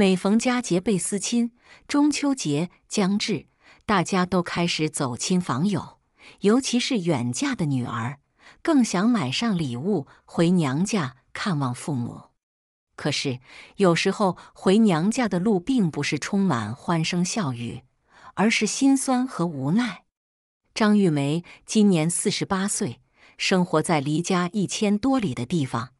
每逢佳节倍思亲，中秋节将至，大家都开始走亲访友，尤其是远嫁的女儿，更想买上礼物回娘家看望父母。可是，有时候回娘家的路并不是充满欢声笑语，而是心酸和无奈。张玉梅今年四十八岁，生活在离家一千多里的地方，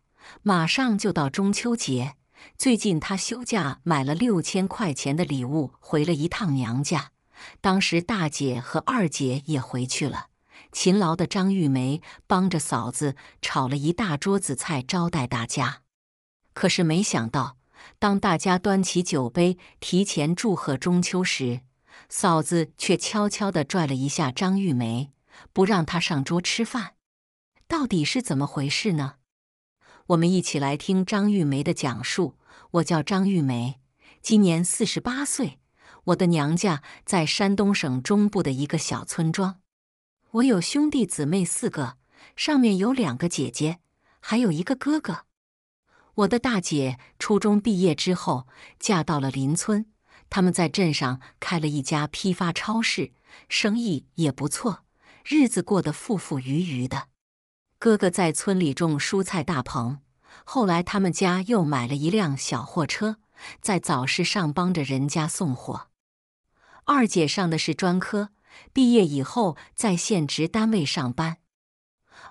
马上就到中秋节。最近她休假，买了六千块钱的礼物，回了一趟娘家。当时大姐和二姐也回去了。勤劳的张玉梅帮着嫂子炒了一大桌子菜招待大家。可是没想到，当大家端起酒杯提前祝贺中秋时，嫂子却悄悄地拽了一下张玉梅，不让她上桌吃饭。到底是怎么回事呢？我们一起来听张玉梅的讲述。我叫张玉梅，今年四十八岁。我的娘家在山东省中部的一个小村庄。我有兄弟姊妹四个，上面有两个姐姐，还有一个哥哥。我的大姐初中毕业之后嫁到了邻村，他们在镇上开了一家批发超市，生意也不错，日子过得富富余余的。哥哥在村里种蔬菜大棚，后来他们家又买了一辆小货车，在早市上帮着人家送货。二姐上的是专科，毕业以后在县直单位上班，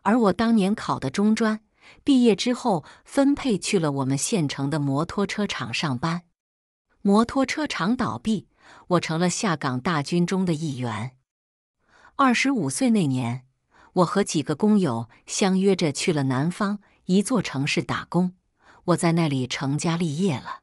而我当年考的中专，毕业之后分配去了我们县城的摩托车厂上班。摩托车厂倒闭，我成了下岗大军中的一员。二十五岁那年。我和几个工友相约着去了南方一座城市打工，我在那里成家立业了。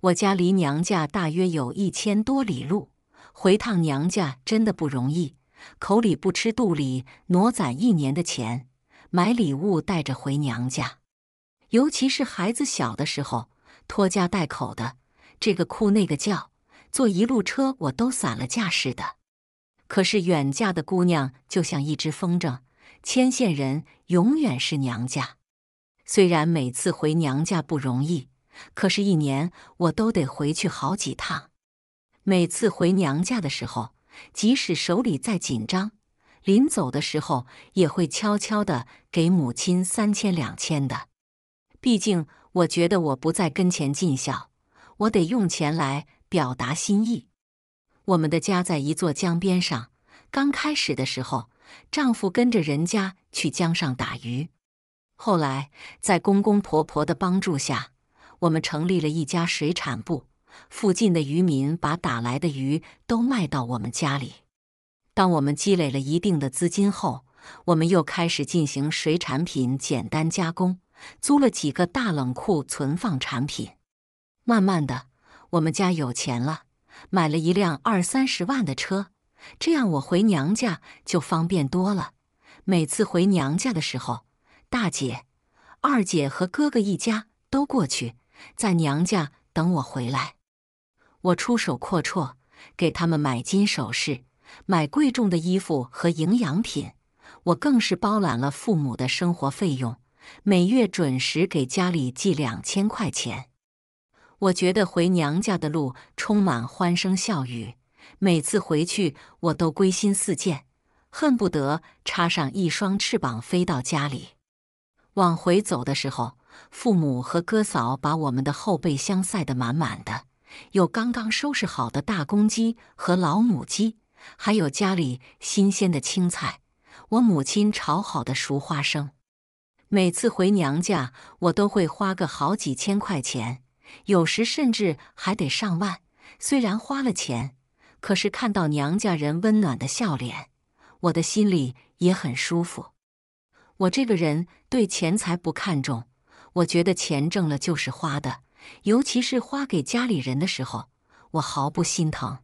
我家离娘家大约有一千多里路，回趟娘家真的不容易，口里不吃，肚里挪攒一年的钱买礼物带着回娘家。尤其是孩子小的时候，拖家带口的，这个哭那个叫，坐一路车我都散了架似的。可是远嫁的姑娘就像一只风筝，牵线人永远是娘家。虽然每次回娘家不容易，可是，一年我都得回去好几趟。每次回娘家的时候，即使手里再紧张，临走的时候也会悄悄的给母亲三千、两千的。毕竟，我觉得我不在跟前尽孝，我得用钱来表达心意。我们的家在一座江边上。刚开始的时候，丈夫跟着人家去江上打鱼。后来，在公公婆婆的帮助下，我们成立了一家水产部。附近的渔民把打来的鱼都卖到我们家里。当我们积累了一定的资金后，我们又开始进行水产品简单加工，租了几个大冷库存放产品。慢慢的，我们家有钱了。买了一辆二三十万的车，这样我回娘家就方便多了。每次回娘家的时候，大姐、二姐和哥哥一家都过去，在娘家等我回来。我出手阔绰，给他们买金首饰、买贵重的衣服和营养品。我更是包揽了父母的生活费用，每月准时给家里寄两千块钱。我觉得回娘家的路充满欢声笑语，每次回去我都归心似箭，恨不得插上一双翅膀飞到家里。往回走的时候，父母和哥嫂把我们的后备箱塞得满满的，有刚刚收拾好的大公鸡和老母鸡，还有家里新鲜的青菜，我母亲炒好的熟花生。每次回娘家，我都会花个好几千块钱。有时甚至还得上万，虽然花了钱，可是看到娘家人温暖的笑脸，我的心里也很舒服。我这个人对钱财不看重，我觉得钱挣了就是花的，尤其是花给家里人的时候，我毫不心疼。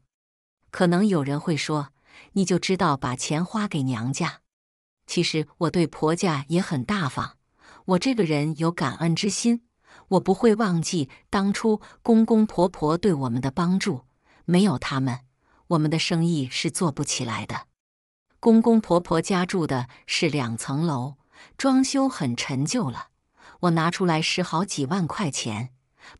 可能有人会说，你就知道把钱花给娘家。其实我对婆家也很大方，我这个人有感恩之心。我不会忘记当初公公婆婆对我们的帮助，没有他们，我们的生意是做不起来的。公公婆婆家住的是两层楼，装修很陈旧了。我拿出来十好几万块钱，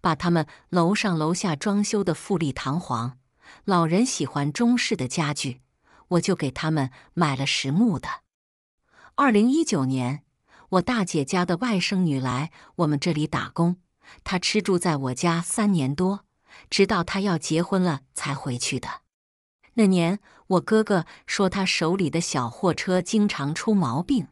把他们楼上楼下装修的富丽堂皇。老人喜欢中式的家具，我就给他们买了实木的。二零一九年。我大姐家的外甥女来我们这里打工，她吃住在我家三年多，直到她要结婚了才回去的。那年我哥哥说他手里的小货车经常出毛病，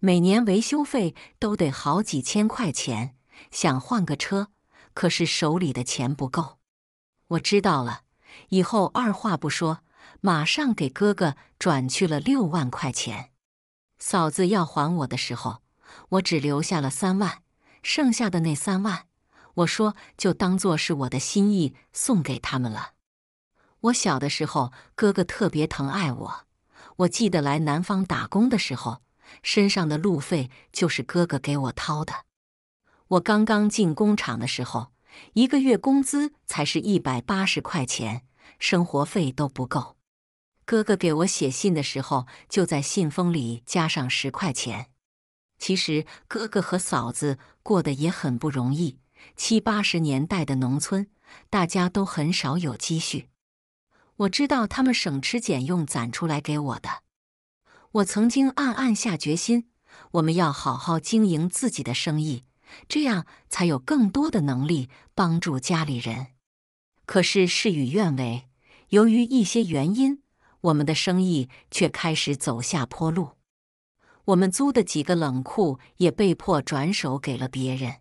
每年维修费都得好几千块钱，想换个车，可是手里的钱不够。我知道了以后，二话不说，马上给哥哥转去了六万块钱。嫂子要还我的时候。我只留下了三万，剩下的那三万，我说就当做是我的心意送给他们了。我小的时候，哥哥特别疼爱我。我记得来南方打工的时候，身上的路费就是哥哥给我掏的。我刚刚进工厂的时候，一个月工资才是一百八十块钱，生活费都不够。哥哥给我写信的时候，就在信封里加上十块钱。其实，哥哥和嫂子过得也很不容易。七八十年代的农村，大家都很少有积蓄。我知道他们省吃俭用攒出来给我的。我曾经暗暗下决心，我们要好好经营自己的生意，这样才有更多的能力帮助家里人。可是事与愿违，由于一些原因，我们的生意却开始走下坡路。我们租的几个冷库也被迫转手给了别人。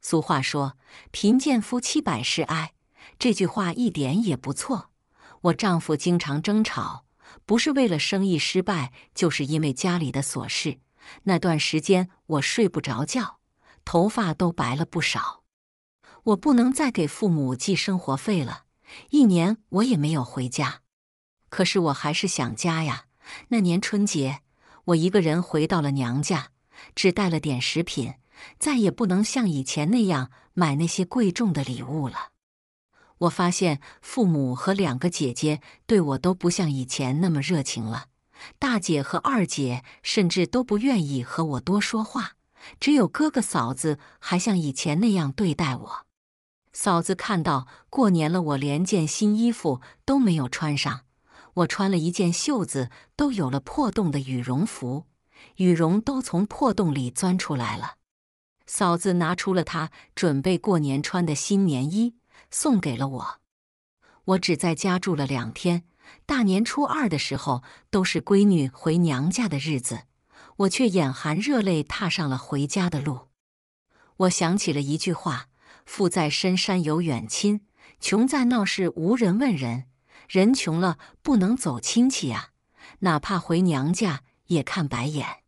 俗话说“贫贱夫妻百事哀”，这句话一点也不错。我丈夫经常争吵，不是为了生意失败，就是因为家里的琐事。那段时间我睡不着觉，头发都白了不少。我不能再给父母寄生活费了，一年我也没有回家，可是我还是想家呀。那年春节。我一个人回到了娘家，只带了点食品，再也不能像以前那样买那些贵重的礼物了。我发现父母和两个姐姐对我都不像以前那么热情了，大姐和二姐甚至都不愿意和我多说话，只有哥哥嫂子还像以前那样对待我。嫂子看到过年了，我连件新衣服都没有穿上。我穿了一件袖子都有了破洞的羽绒服，羽绒都从破洞里钻出来了。嫂子拿出了她准备过年穿的新棉衣，送给了我。我只在家住了两天，大年初二的时候都是闺女回娘家的日子，我却眼含热泪踏上了回家的路。我想起了一句话：“富在深山有远亲，穷在闹市无人问人。”人穷了不能走亲戚呀，哪怕回娘家也看白眼。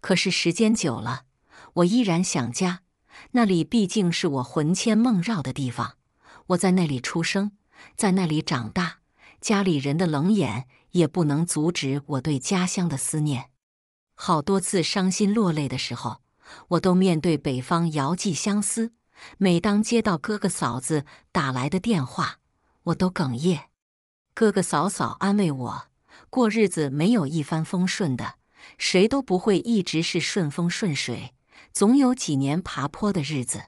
可是时间久了，我依然想家，那里毕竟是我魂牵梦绕的地方。我在那里出生，在那里长大，家里人的冷眼也不能阻止我对家乡的思念。好多次伤心落泪的时候，我都面对北方遥寄相思。每当接到哥哥嫂子打来的电话，我都哽咽。哥哥嫂嫂安慰我，过日子没有一帆风顺的，谁都不会一直是顺风顺水，总有几年爬坡的日子。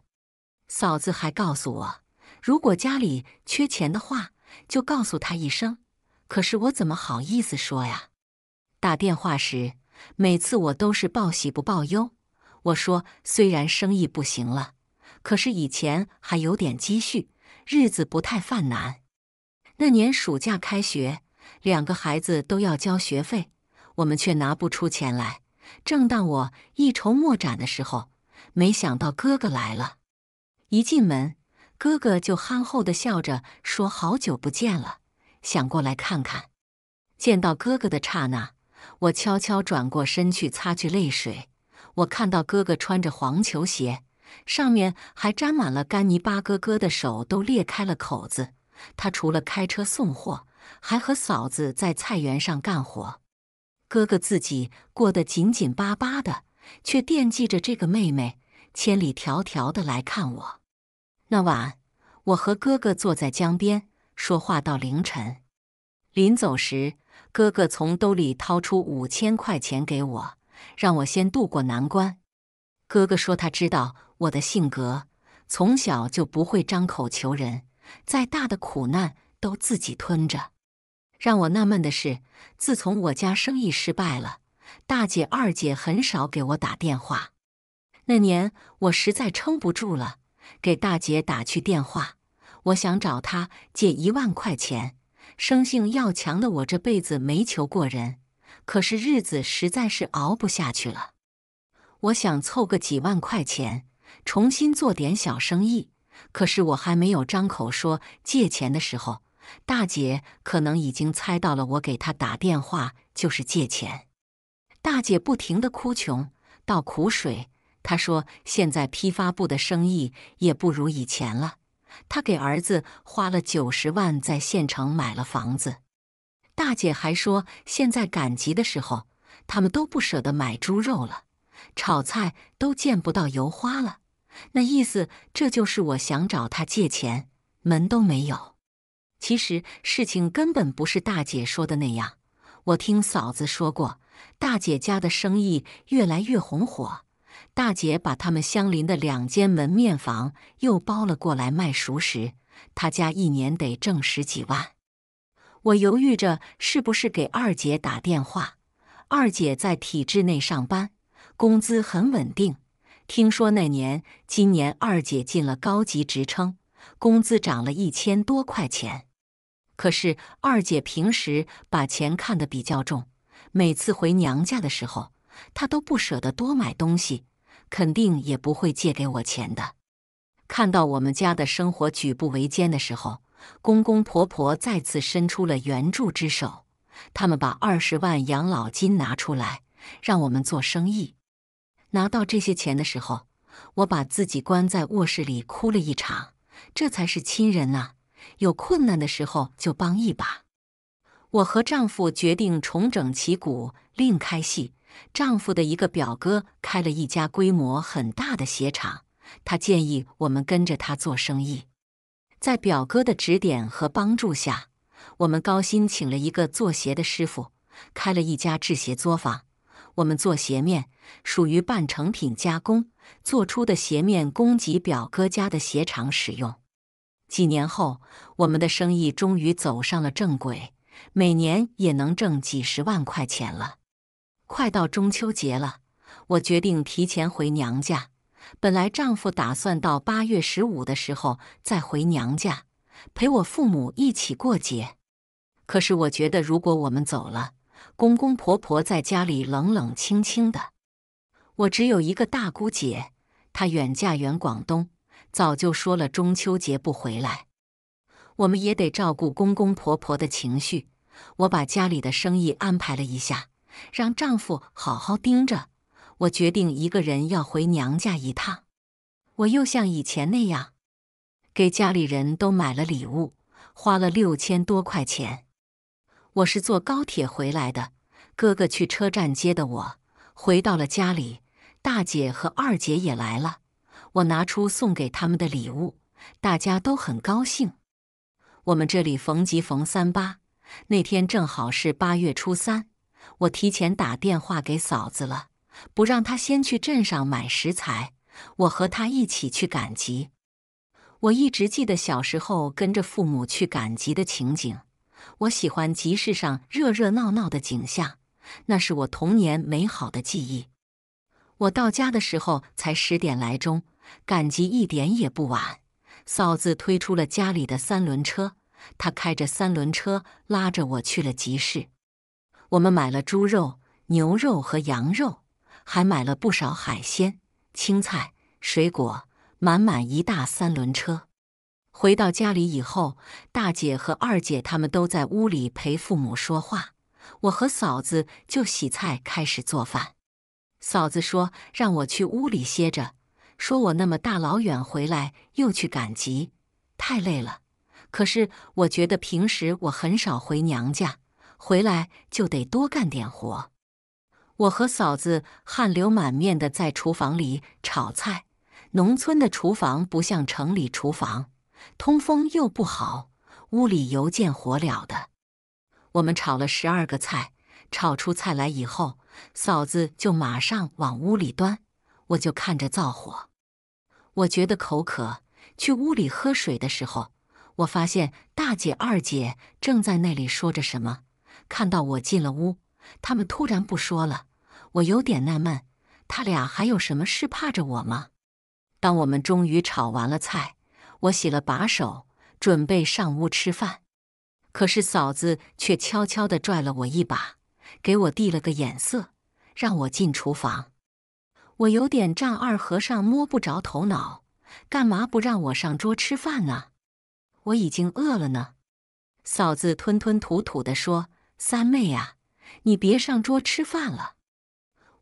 嫂子还告诉我，如果家里缺钱的话，就告诉他一声。可是我怎么好意思说呀？打电话时，每次我都是报喜不报忧。我说，虽然生意不行了，可是以前还有点积蓄，日子不太犯难。那年暑假开学，两个孩子都要交学费，我们却拿不出钱来。正当我一筹莫展的时候，没想到哥哥来了。一进门，哥哥就憨厚的笑着说：“好久不见了，想过来看看。”见到哥哥的刹那，我悄悄转过身去擦去泪水。我看到哥哥穿着黄球鞋，上面还沾满了干泥巴，哥哥的手都裂开了口子。他除了开车送货，还和嫂子在菜园上干活。哥哥自己过得紧紧巴巴的，却惦记着这个妹妹，千里迢迢的来看我。那晚，我和哥哥坐在江边说话到凌晨。临走时，哥哥从兜里掏出五千块钱给我，让我先渡过难关。哥哥说他知道我的性格，从小就不会张口求人。再大的苦难都自己吞着。让我纳闷的是，自从我家生意失败了，大姐、二姐很少给我打电话。那年我实在撑不住了，给大姐打去电话，我想找她借一万块钱。生性要强的我这辈子没求过人，可是日子实在是熬不下去了。我想凑个几万块钱，重新做点小生意。可是我还没有张口说借钱的时候，大姐可能已经猜到了我给她打电话就是借钱。大姐不停的哭穷，倒苦水。她说现在批发部的生意也不如以前了。她给儿子花了九十万在县城买了房子。大姐还说现在赶集的时候，他们都不舍得买猪肉了，炒菜都见不到油花了。那意思，这就是我想找他借钱，门都没有。其实事情根本不是大姐说的那样。我听嫂子说过，大姐家的生意越来越红火，大姐把他们相邻的两间门面房又包了过来卖熟食，他家一年得挣十几万。我犹豫着是不是给二姐打电话。二姐在体制内上班，工资很稳定。听说那年，今年二姐进了高级职称，工资涨了一千多块钱。可是二姐平时把钱看得比较重，每次回娘家的时候，她都不舍得多买东西，肯定也不会借给我钱的。看到我们家的生活举步维艰的时候，公公婆婆再次伸出了援助之手，他们把二十万养老金拿出来，让我们做生意。拿到这些钱的时候，我把自己关在卧室里哭了一场。这才是亲人啊！有困难的时候就帮一把。我和丈夫决定重整旗鼓，另开戏。丈夫的一个表哥开了一家规模很大的鞋厂，他建议我们跟着他做生意。在表哥的指点和帮助下，我们高薪请了一个做鞋的师傅，开了一家制鞋作坊。我们做鞋面属于半成品加工，做出的鞋面供给表哥家的鞋厂使用。几年后，我们的生意终于走上了正轨，每年也能挣几十万块钱了。快到中秋节了，我决定提前回娘家。本来丈夫打算到八月十五的时候再回娘家，陪我父母一起过节。可是我觉得，如果我们走了，公公婆婆在家里冷冷清清的，我只有一个大姑姐，她远嫁远广东，早就说了中秋节不回来，我们也得照顾公公婆婆的情绪。我把家里的生意安排了一下，让丈夫好好盯着。我决定一个人要回娘家一趟，我又像以前那样，给家里人都买了礼物，花了六千多块钱。我是坐高铁回来的，哥哥去车站接的我。回到了家里，大姐和二姐也来了。我拿出送给他们的礼物，大家都很高兴。我们这里逢集逢三八，那天正好是八月初三。我提前打电话给嫂子了，不让她先去镇上买食材，我和她一起去赶集。我一直记得小时候跟着父母去赶集的情景。我喜欢集市上热热闹闹的景象，那是我童年美好的记忆。我到家的时候才十点来钟，赶集一点也不晚。嫂子推出了家里的三轮车，她开着三轮车拉着我去了集市。我们买了猪肉、牛肉和羊肉，还买了不少海鲜、青菜、水果，满满一大三轮车。回到家里以后，大姐和二姐他们都在屋里陪父母说话。我和嫂子就洗菜，开始做饭。嫂子说让我去屋里歇着，说我那么大老远回来又去赶集，太累了。可是我觉得平时我很少回娘家，回来就得多干点活。我和嫂子汗流满面的在厨房里炒菜。农村的厨房不像城里厨房。通风又不好，屋里油见火燎的。我们炒了十二个菜，炒出菜来以后，嫂子就马上往屋里端，我就看着灶火。我觉得口渴，去屋里喝水的时候，我发现大姐二姐正在那里说着什么。看到我进了屋，他们突然不说了。我有点纳闷，他俩还有什么事怕着我吗？当我们终于炒完了菜。我洗了把手，准备上屋吃饭，可是嫂子却悄悄的拽了我一把，给我递了个眼色，让我进厨房。我有点丈二和尚摸不着头脑，干嘛不让我上桌吃饭呢？我已经饿了呢。嫂子吞吞吐吐的说：“三妹呀，你别上桌吃饭了，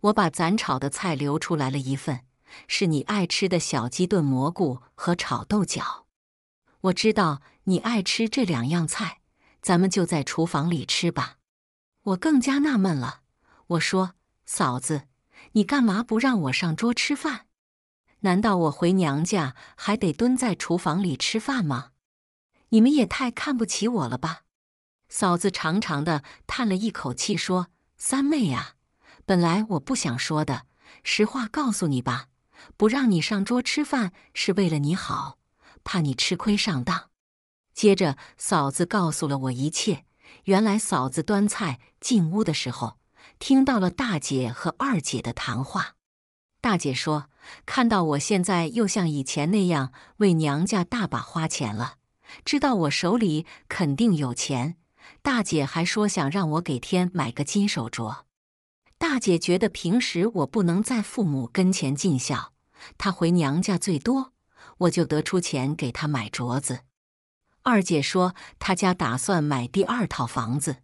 我把咱炒的菜留出来了一份。”是你爱吃的小鸡炖蘑菇和炒豆角，我知道你爱吃这两样菜，咱们就在厨房里吃吧。我更加纳闷了，我说嫂子，你干嘛不让我上桌吃饭？难道我回娘家还得蹲在厨房里吃饭吗？你们也太看不起我了吧？嫂子长长的叹了一口气说：“三妹呀，本来我不想说的，实话告诉你吧。”不让你上桌吃饭是为了你好，怕你吃亏上当。接着，嫂子告诉了我一切。原来，嫂子端菜进屋的时候，听到了大姐和二姐的谈话。大姐说，看到我现在又像以前那样为娘家大把花钱了，知道我手里肯定有钱。大姐还说，想让我给天买个金手镯。大姐觉得平时我不能在父母跟前尽孝。她回娘家最多，我就得出钱给她买镯子。二姐说她家打算买第二套房子，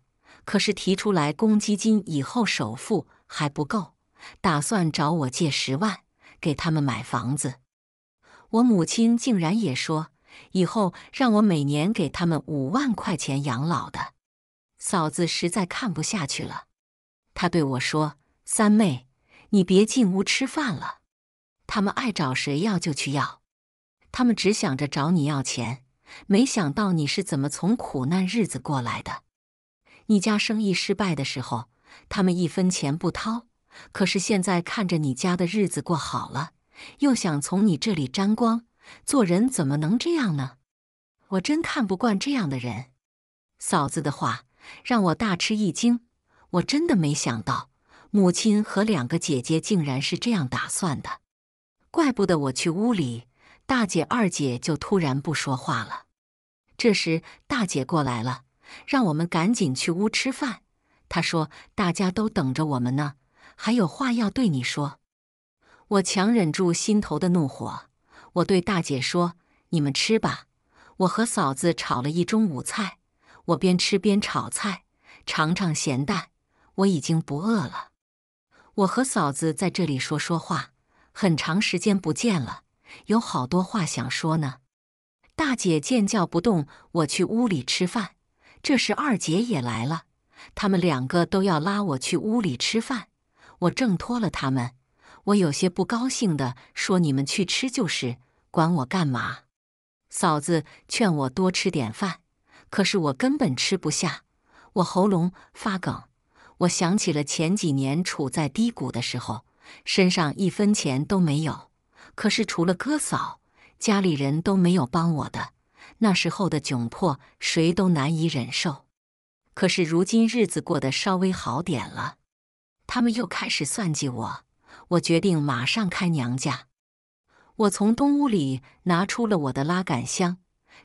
可是提出来公积金以后首付还不够，打算找我借十万给他们买房子。我母亲竟然也说以后让我每年给他们五万块钱养老的。嫂子实在看不下去了，她对我说：“三妹，你别进屋吃饭了。”他们爱找谁要就去要，他们只想着找你要钱，没想到你是怎么从苦难日子过来的。你家生意失败的时候，他们一分钱不掏；可是现在看着你家的日子过好了，又想从你这里沾光。做人怎么能这样呢？我真看不惯这样的人。嫂子的话让我大吃一惊，我真的没想到母亲和两个姐姐竟然是这样打算的。怪不得我去屋里，大姐、二姐就突然不说话了。这时，大姐过来了，让我们赶紧去屋吃饭。她说：“大家都等着我们呢，还有话要对你说。”我强忍住心头的怒火，我对大姐说：“你们吃吧，我和嫂子炒了一中午菜。我边吃边炒菜，尝尝咸淡。我已经不饿了。我和嫂子在这里说说话。”很长时间不见了，有好多话想说呢。大姐见叫不动，我去屋里吃饭。这时二姐也来了，他们两个都要拉我去屋里吃饭。我挣脱了他们，我有些不高兴的说：“你们去吃就是，管我干嘛？”嫂子劝我多吃点饭，可是我根本吃不下，我喉咙发梗。我想起了前几年处在低谷的时候。身上一分钱都没有，可是除了哥嫂，家里人都没有帮我的。那时候的窘迫，谁都难以忍受。可是如今日子过得稍微好点了，他们又开始算计我。我决定马上开娘家。我从东屋里拿出了我的拉杆箱，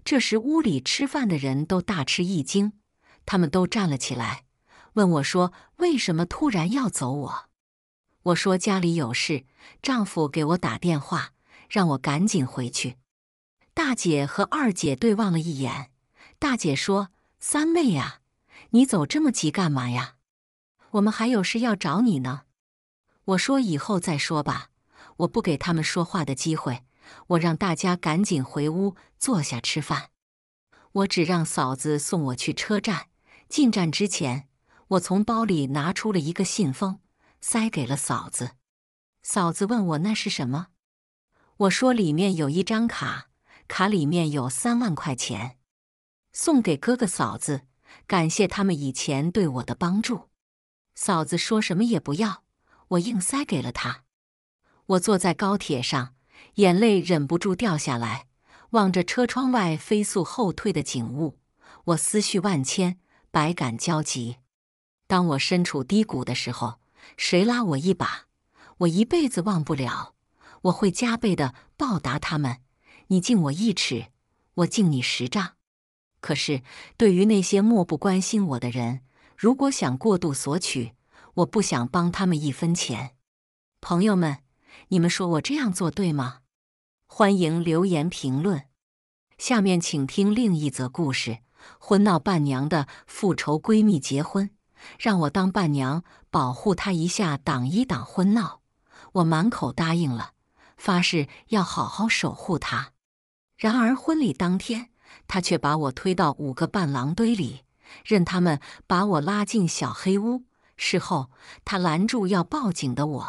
这时屋里吃饭的人都大吃一惊，他们都站了起来，问我说：“为什么突然要走？”我。我说家里有事，丈夫给我打电话，让我赶紧回去。大姐和二姐对望了一眼，大姐说：“三妹呀，你走这么急干嘛呀？我们还有事要找你呢。”我说：“以后再说吧。”我不给他们说话的机会，我让大家赶紧回屋坐下吃饭。我只让嫂子送我去车站。进站之前，我从包里拿出了一个信封。塞给了嫂子，嫂子问我那是什么，我说里面有一张卡，卡里面有三万块钱，送给哥哥嫂子，感谢他们以前对我的帮助。嫂子说什么也不要，我硬塞给了他。我坐在高铁上，眼泪忍不住掉下来，望着车窗外飞速后退的景物，我思绪万千，百感交集。当我身处低谷的时候。谁拉我一把，我一辈子忘不了。我会加倍的报答他们。你敬我一尺，我敬你十丈。可是对于那些漠不关心我的人，如果想过度索取，我不想帮他们一分钱。朋友们，你们说我这样做对吗？欢迎留言评论。下面请听另一则故事：婚闹伴娘的复仇闺蜜结婚。让我当伴娘，保护他一下，挡一挡婚闹。我满口答应了，发誓要好好守护他。然而婚礼当天，他却把我推到五个伴郎堆里，任他们把我拉进小黑屋。事后，他拦住要报警的我，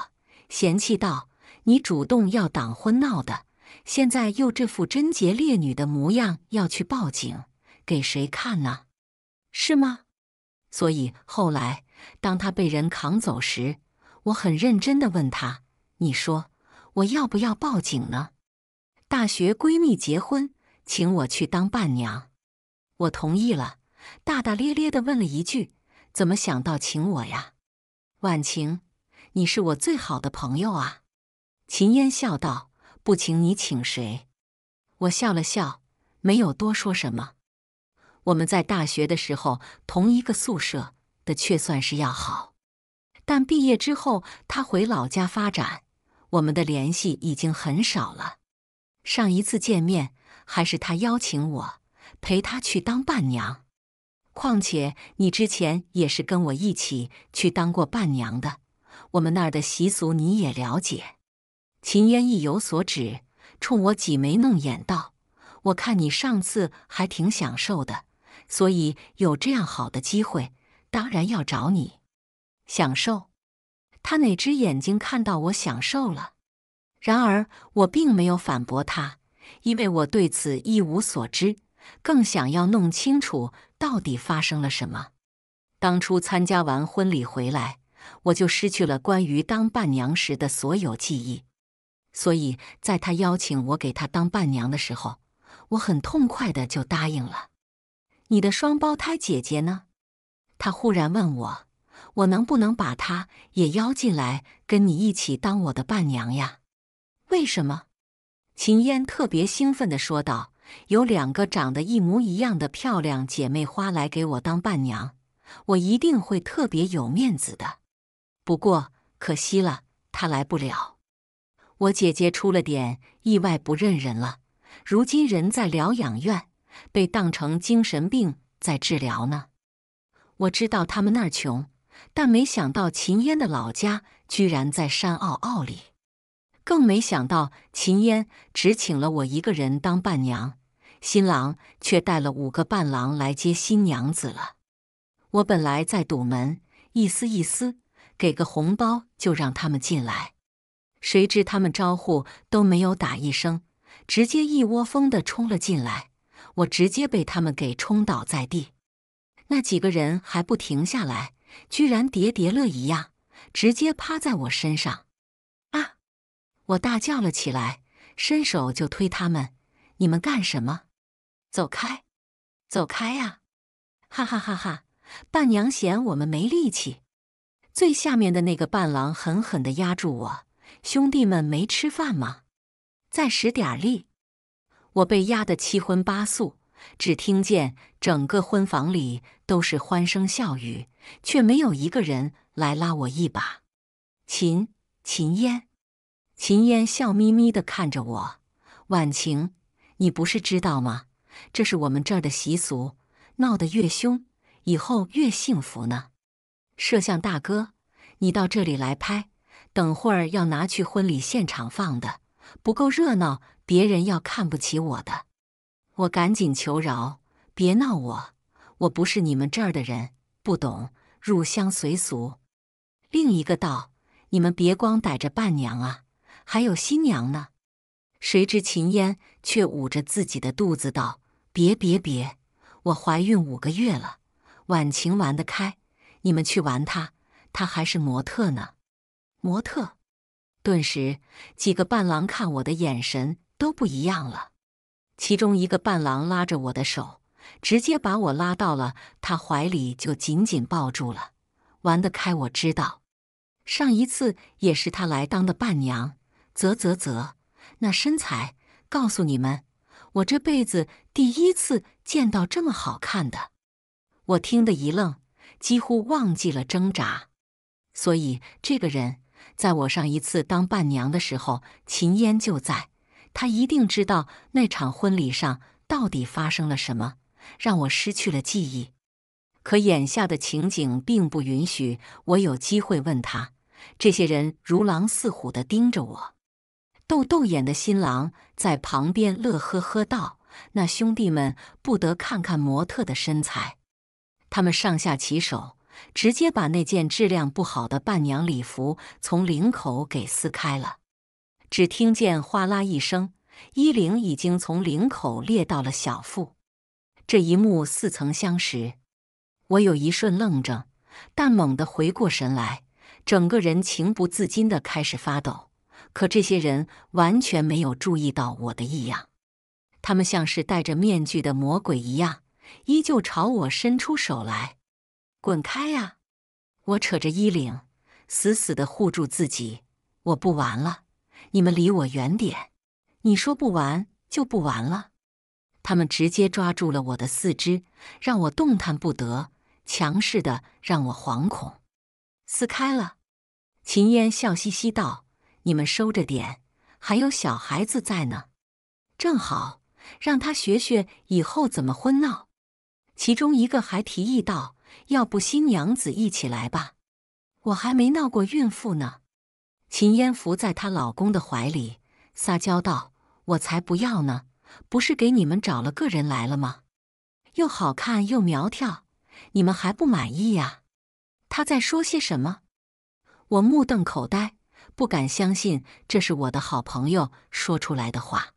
嫌弃道：“你主动要挡婚闹的，现在又这副贞洁烈女的模样，要去报警，给谁看呢？是吗？”所以后来，当他被人扛走时，我很认真地问他：“你说我要不要报警呢？”大学闺蜜结婚，请我去当伴娘，我同意了，大大咧咧地问了一句：“怎么想到请我呀？”“婉晴，你是我最好的朋友啊。”秦烟笑道：“不请你请谁？”我笑了笑，没有多说什么。我们在大学的时候同一个宿舍的，却算是要好。但毕业之后，他回老家发展，我们的联系已经很少了。上一次见面，还是他邀请我陪他去当伴娘。况且你之前也是跟我一起去当过伴娘的，我们那儿的习俗你也了解。秦烟意有所指，冲我挤眉弄眼道：“我看你上次还挺享受的。”所以有这样好的机会，当然要找你享受。他哪只眼睛看到我享受了？然而我并没有反驳他，因为我对此一无所知，更想要弄清楚到底发生了什么。当初参加完婚礼回来，我就失去了关于当伴娘时的所有记忆。所以在他邀请我给他当伴娘的时候，我很痛快的就答应了。你的双胞胎姐姐呢？她忽然问我：“我能不能把她也邀进来，跟你一起当我的伴娘呀？”为什么？秦嫣特别兴奋的说道：“有两个长得一模一样的漂亮姐妹花来给我当伴娘，我一定会特别有面子的。不过可惜了，她来不了。我姐姐出了点意外，不认人了，如今人在疗养院。”被当成精神病在治疗呢。我知道他们那儿穷，但没想到秦烟的老家居然在山坳坳里，更没想到秦烟只请了我一个人当伴娘，新郎却带了五个伴郎来接新娘子了。我本来在堵门，一丝一丝给个红包就让他们进来，谁知他们招呼都没有打一声，直接一窝蜂的冲了进来。我直接被他们给冲倒在地，那几个人还不停下来，居然叠叠乐一样，直接趴在我身上。啊！我大叫了起来，伸手就推他们：“你们干什么？走开！走开呀！”哈哈哈哈！伴娘嫌我们没力气，最下面的那个伴郎狠狠的压住我。兄弟们没吃饭吗？再使点力！我被压得七荤八素，只听见整个婚房里都是欢声笑语，却没有一个人来拉我一把。秦秦烟，秦烟笑眯眯地看着我：“婉晴，你不是知道吗？这是我们这儿的习俗，闹得越凶，以后越幸福呢。”摄像大哥，你到这里来拍，等会儿要拿去婚礼现场放的，不够热闹。别人要看不起我的，我赶紧求饶，别闹我，我不是你们这儿的人，不懂入乡随俗。另一个道：“你们别光逮着伴娘啊，还有新娘呢。”谁知秦烟却捂着自己的肚子道：“别别别，我怀孕五个月了。”晚晴玩得开，你们去玩她，她还是模特呢。模特。顿时，几个伴郎看我的眼神。都不一样了。其中一个伴郎拉着我的手，直接把我拉到了他怀里，就紧紧抱住了。玩得开，我知道。上一次也是他来当的伴娘。啧啧啧，那身材，告诉你们，我这辈子第一次见到这么好看的。我听得一愣，几乎忘记了挣扎。所以，这个人在我上一次当伴娘的时候，秦烟就在。他一定知道那场婚礼上到底发生了什么，让我失去了记忆。可眼下的情景并不允许我有机会问他。这些人如狼似虎地盯着我，豆豆眼的新郎在旁边乐呵呵道：“那兄弟们不得看看模特的身材？”他们上下其手，直接把那件质量不好的伴娘礼服从领口给撕开了。只听见哗啦一声，衣领已经从领口裂到了小腹。这一幕似曾相识，我有一瞬愣着，但猛地回过神来，整个人情不自禁地开始发抖。可这些人完全没有注意到我的异样，他们像是戴着面具的魔鬼一样，依旧朝我伸出手来。滚开呀！我扯着衣领，死死地护住自己。我不玩了。你们离我远点！你说不玩就不玩了。他们直接抓住了我的四肢，让我动弹不得，强势的让我惶恐。撕开了，秦烟笑嘻嘻道：“你们收着点，还有小孩子在呢，正好让他学学以后怎么婚闹。”其中一个还提议道：“要不新娘子一起来吧，我还没闹过孕妇呢。”秦烟伏在她老公的怀里撒娇道：“我才不要呢！不是给你们找了个人来了吗？又好看又苗条，你们还不满意呀？”她在说些什么？我目瞪口呆，不敢相信这是我的好朋友说出来的话。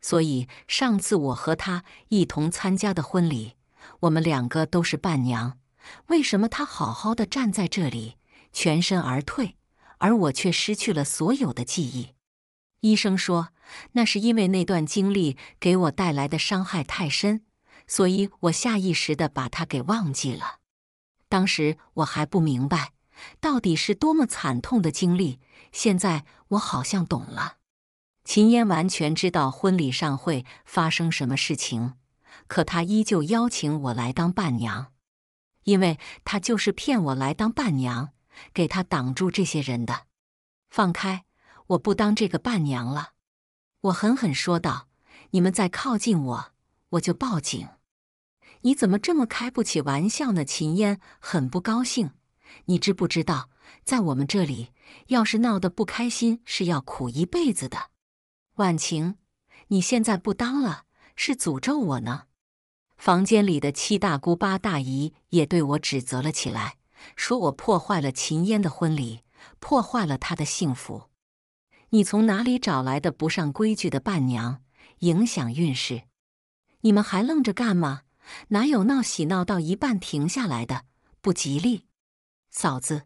所以上次我和她一同参加的婚礼，我们两个都是伴娘，为什么她好好的站在这里，全身而退？而我却失去了所有的记忆。医生说，那是因为那段经历给我带来的伤害太深，所以我下意识的把它给忘记了。当时我还不明白，到底是多么惨痛的经历。现在我好像懂了。秦嫣完全知道婚礼上会发生什么事情，可她依旧邀请我来当伴娘，因为她就是骗我来当伴娘。给他挡住这些人的，放开！我不当这个伴娘了，我狠狠说道：“你们再靠近我，我就报警！”你怎么这么开不起玩笑呢？秦烟很不高兴。你知不知道，在我们这里，要是闹得不开心，是要苦一辈子的。婉晴，你现在不当了，是诅咒我呢？房间里的七大姑八大姨也对我指责了起来。说我破坏了秦烟的婚礼，破坏了她的幸福。你从哪里找来的不上规矩的伴娘，影响运势？你们还愣着干嘛？哪有闹喜闹到一半停下来的？不吉利。嫂子，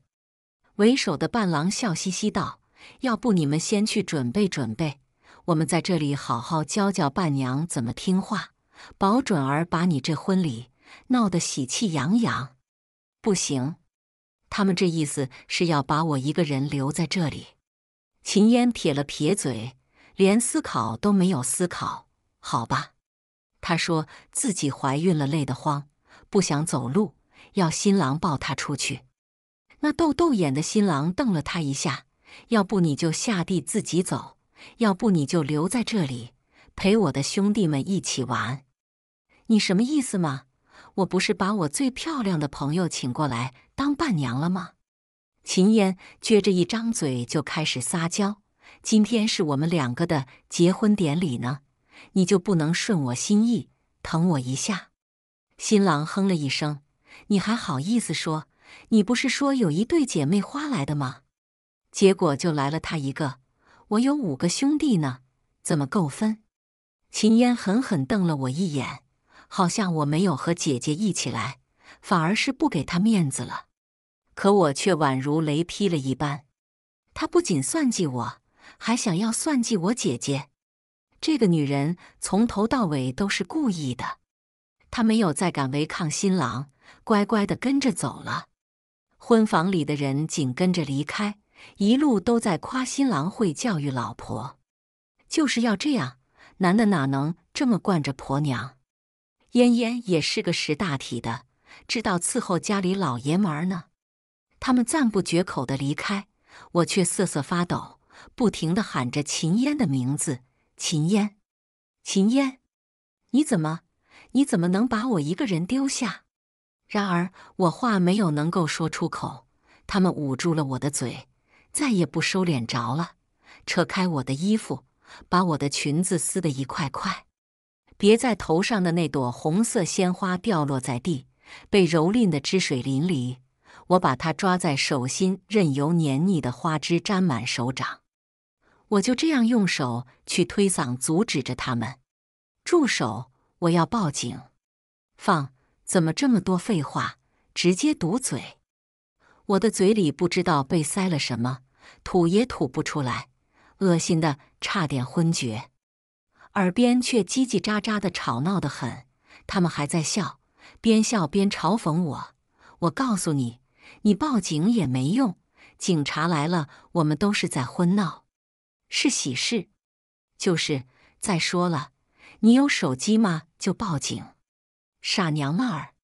为首的伴郎笑嘻嘻道：“要不你们先去准备准备，我们在这里好好教教伴娘怎么听话，保准儿把你这婚礼闹得喜气洋洋。”不行。他们这意思是要把我一个人留在这里。秦烟撇了撇嘴，连思考都没有思考。好吧，她说自己怀孕了，累得慌，不想走路，要新郎抱她出去。那豆豆眼的新郎瞪了他一下：“要不你就下地自己走，要不你就留在这里陪我的兄弟们一起玩。你什么意思嘛？”我不是把我最漂亮的朋友请过来当伴娘了吗？秦烟撅着一张嘴就开始撒娇。今天是我们两个的结婚典礼呢，你就不能顺我心意，疼我一下？新郎哼了一声：“你还好意思说？你不是说有一对姐妹花来的吗？结果就来了他一个。我有五个兄弟呢，怎么够分？”秦烟狠狠瞪了我一眼。好像我没有和姐姐一起来，反而是不给她面子了。可我却宛如雷劈了一般，她不仅算计我，还想要算计我姐姐。这个女人从头到尾都是故意的。她没有再敢违抗新郎，乖乖的跟着走了。婚房里的人紧跟着离开，一路都在夸新郎会教育老婆，就是要这样，男的哪能这么惯着婆娘？嫣嫣也是个识大体的，知道伺候家里老爷们儿呢。他们赞不绝口的离开，我却瑟瑟发抖，不停的喊着秦烟的名字：秦烟，秦烟，你怎么，你怎么能把我一个人丢下？然而我话没有能够说出口，他们捂住了我的嘴，再也不收敛着了，扯开我的衣服，把我的裙子撕得一块块。别在头上的那朵红色鲜花掉落在地，被蹂躏的汁水淋漓。我把它抓在手心，任由黏腻的花枝沾满手掌。我就这样用手去推搡，阻止着他们。住手！我要报警。放！怎么这么多废话？直接堵嘴！我的嘴里不知道被塞了什么，吐也吐不出来，恶心的差点昏厥。耳边却叽叽喳喳的吵闹的很，他们还在笑，边笑边嘲讽我。我告诉你，你报警也没用，警察来了，我们都是在婚闹，是喜事。就是再说了，你有手机吗？就报警。傻娘们儿，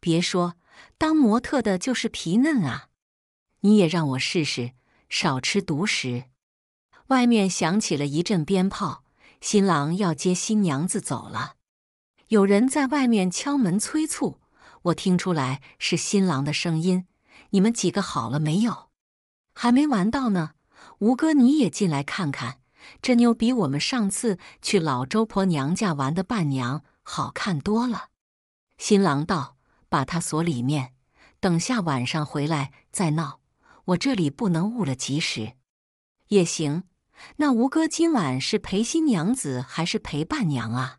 别说当模特的就是皮嫩啊，你也让我试试，少吃独食。外面响起了一阵鞭炮。新郎要接新娘子走了，有人在外面敲门催促，我听出来是新郎的声音。你们几个好了没有？还没玩到呢。吴哥，你也进来看看，这妞比我们上次去老周婆娘家玩的伴娘好看多了。新郎道：“把她锁里面，等下晚上回来再闹。我这里不能误了吉时。”也行。那吴哥今晚是陪新娘子还是陪伴娘啊？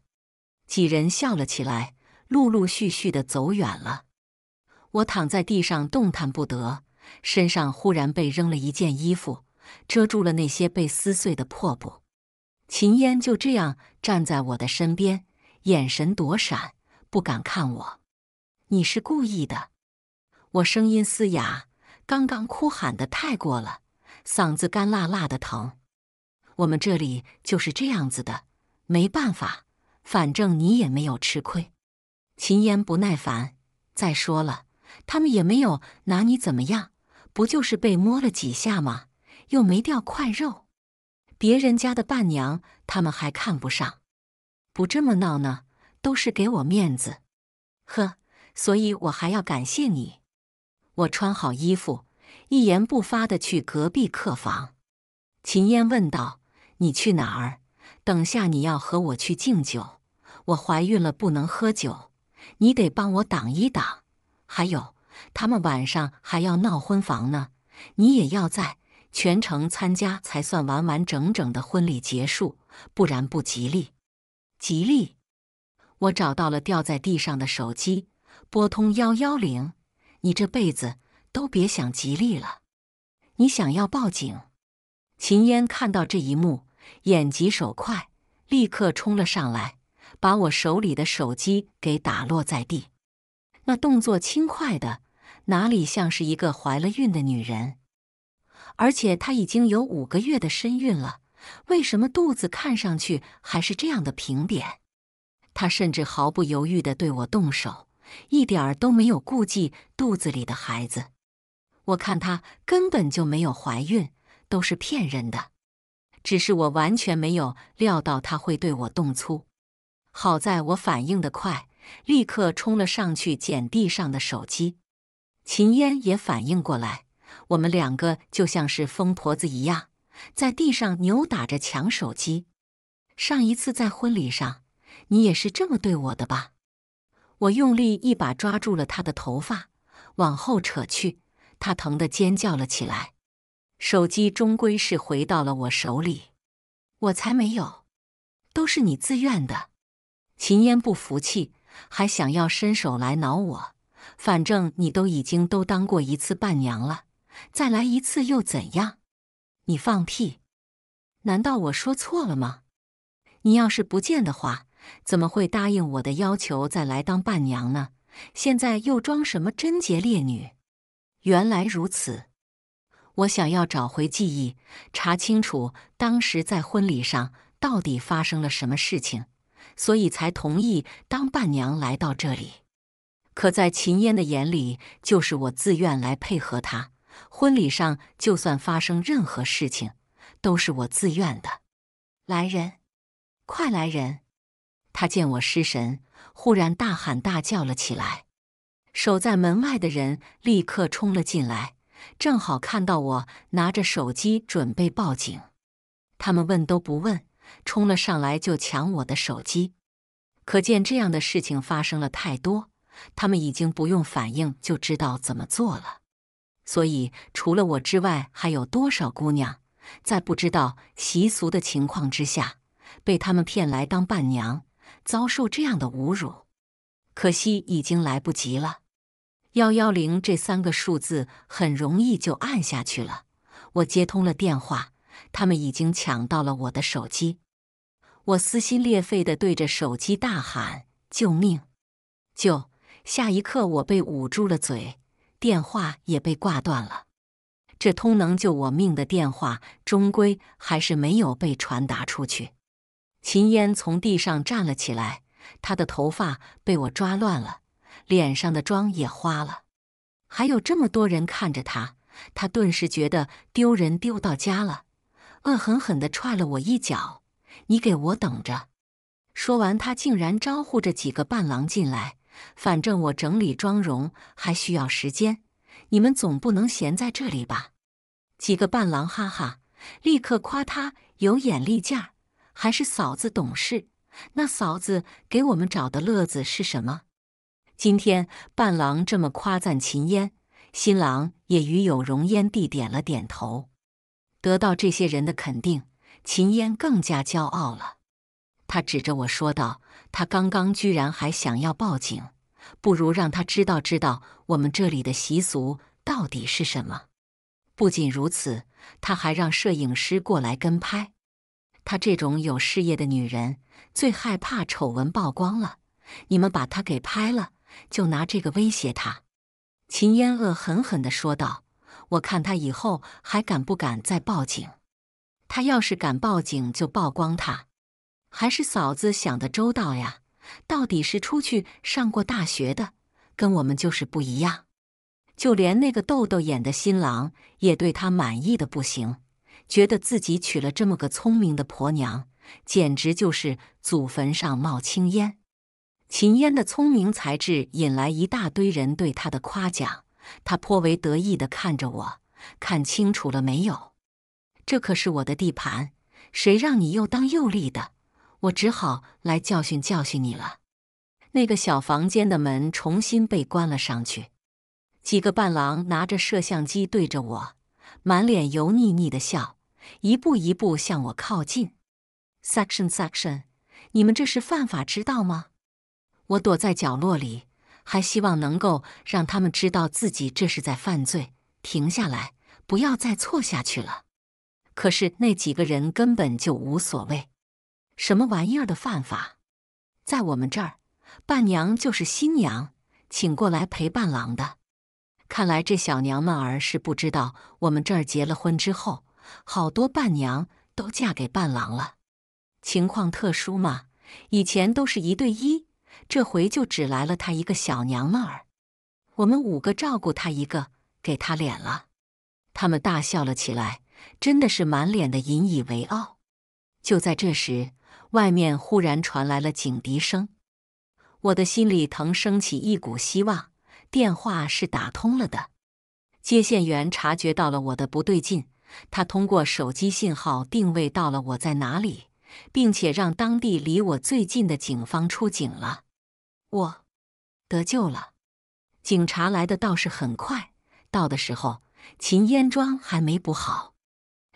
几人笑了起来，陆陆续续的走远了。我躺在地上动弹不得，身上忽然被扔了一件衣服，遮住了那些被撕碎的破布。秦烟就这样站在我的身边，眼神躲闪，不敢看我。你是故意的。我声音嘶哑，刚刚哭喊的太过了，嗓子干辣辣的疼。我们这里就是这样子的，没办法，反正你也没有吃亏。秦烟不耐烦。再说了，他们也没有拿你怎么样，不就是被摸了几下吗？又没掉块肉。别人家的伴娘他们还看不上，不这么闹呢，都是给我面子。呵，所以我还要感谢你。我穿好衣服，一言不发地去隔壁客房。秦烟问道。你去哪儿？等下你要和我去敬酒。我怀孕了，不能喝酒，你得帮我挡一挡。还有，他们晚上还要闹婚房呢，你也要在全程参加才算完完整整的婚礼结束，不然不吉利。吉利？我找到了掉在地上的手机，拨通幺幺零。你这辈子都别想吉利了。你想要报警？秦烟看到这一幕，眼疾手快，立刻冲了上来，把我手里的手机给打落在地。那动作轻快的，哪里像是一个怀了孕的女人？而且她已经有五个月的身孕了，为什么肚子看上去还是这样的平扁？她甚至毫不犹豫的对我动手，一点儿都没有顾忌肚子里的孩子。我看她根本就没有怀孕。都是骗人的，只是我完全没有料到他会对我动粗。好在我反应的快，立刻冲了上去捡地上的手机。秦烟也反应过来，我们两个就像是疯婆子一样，在地上扭打着抢手机。上一次在婚礼上，你也是这么对我的吧？我用力一把抓住了他的头发，往后扯去，他疼得尖叫了起来。手机终归是回到了我手里，我才没有，都是你自愿的。秦烟不服气，还想要伸手来挠我。反正你都已经都当过一次伴娘了，再来一次又怎样？你放屁！难道我说错了吗？你要是不见的话，怎么会答应我的要求再来当伴娘呢？现在又装什么贞洁烈女？原来如此。我想要找回记忆，查清楚当时在婚礼上到底发生了什么事情，所以才同意当伴娘来到这里。可在秦嫣的眼里，就是我自愿来配合她。婚礼上就算发生任何事情，都是我自愿的。来人，快来人！他见我失神，忽然大喊大叫了起来。守在门外的人立刻冲了进来。正好看到我拿着手机准备报警，他们问都不问，冲了上来就抢我的手机。可见这样的事情发生了太多，他们已经不用反应就知道怎么做了。所以除了我之外，还有多少姑娘在不知道习俗的情况之下被他们骗来当伴娘，遭受这样的侮辱？可惜已经来不及了。幺幺零这三个数字很容易就按下去了。我接通了电话，他们已经抢到了我的手机。我撕心裂肺地对着手机大喊：“救命！”救！下一刻，我被捂住了嘴，电话也被挂断了。这通能救我命的电话，终归还是没有被传达出去。秦烟从地上站了起来，她的头发被我抓乱了。脸上的妆也花了，还有这么多人看着他，他顿时觉得丢人丢到家了，恶狠狠地踹了我一脚：“你给我等着！”说完，他竟然招呼着几个伴郎进来。反正我整理妆容还需要时间，你们总不能闲在这里吧？几个伴郎哈哈，立刻夸他有眼力劲，还是嫂子懂事。那嫂子给我们找的乐子是什么？今天伴郎这么夸赞秦烟，新郎也与有容焉地点了点头。得到这些人的肯定，秦烟更加骄傲了。他指着我说道：“他刚刚居然还想要报警，不如让他知道知道我们这里的习俗到底是什么。不仅如此，他还让摄影师过来跟拍。他这种有事业的女人，最害怕丑闻曝光了。你们把他给拍了。”就拿这个威胁他，秦烟恶狠狠地说道：“我看他以后还敢不敢再报警？他要是敢报警，就曝光他。还是嫂子想得周到呀，到底是出去上过大学的，跟我们就是不一样。就连那个豆豆眼的新郎也对他满意的不行，觉得自己娶了这么个聪明的婆娘，简直就是祖坟上冒青烟。”秦烟的聪明才智引来一大堆人对她的夸奖，她颇为得意地看着我，看清楚了没有？这可是我的地盘，谁让你又当又立的？我只好来教训教训你了。那个小房间的门重新被关了上去，几个伴郎拿着摄像机对着我，满脸油腻腻的笑，一步一步向我靠近。Section section，你们这是犯法，知道吗？我躲在角落里，还希望能够让他们知道自己这是在犯罪，停下来，不要再错下去了。可是那几个人根本就无所谓，什么玩意儿的犯法，在我们这儿，伴娘就是新娘请过来陪伴郎的。看来这小娘们儿是不知道，我们这儿结了婚之后，好多伴娘都嫁给伴郎了。情况特殊嘛，以前都是一对一。这回就只来了他一个小娘们儿，我们五个照顾他一个，给他脸了。他们大笑了起来，真的是满脸的引以为傲。就在这时，外面忽然传来了警笛声，我的心里腾升起一股希望。电话是打通了的，接线员察觉到了我的不对劲，他通过手机信号定位到了我在哪里，并且让当地离我最近的警方出警了。我得救了，警察来的倒是很快。到的时候，秦烟妆还没补好，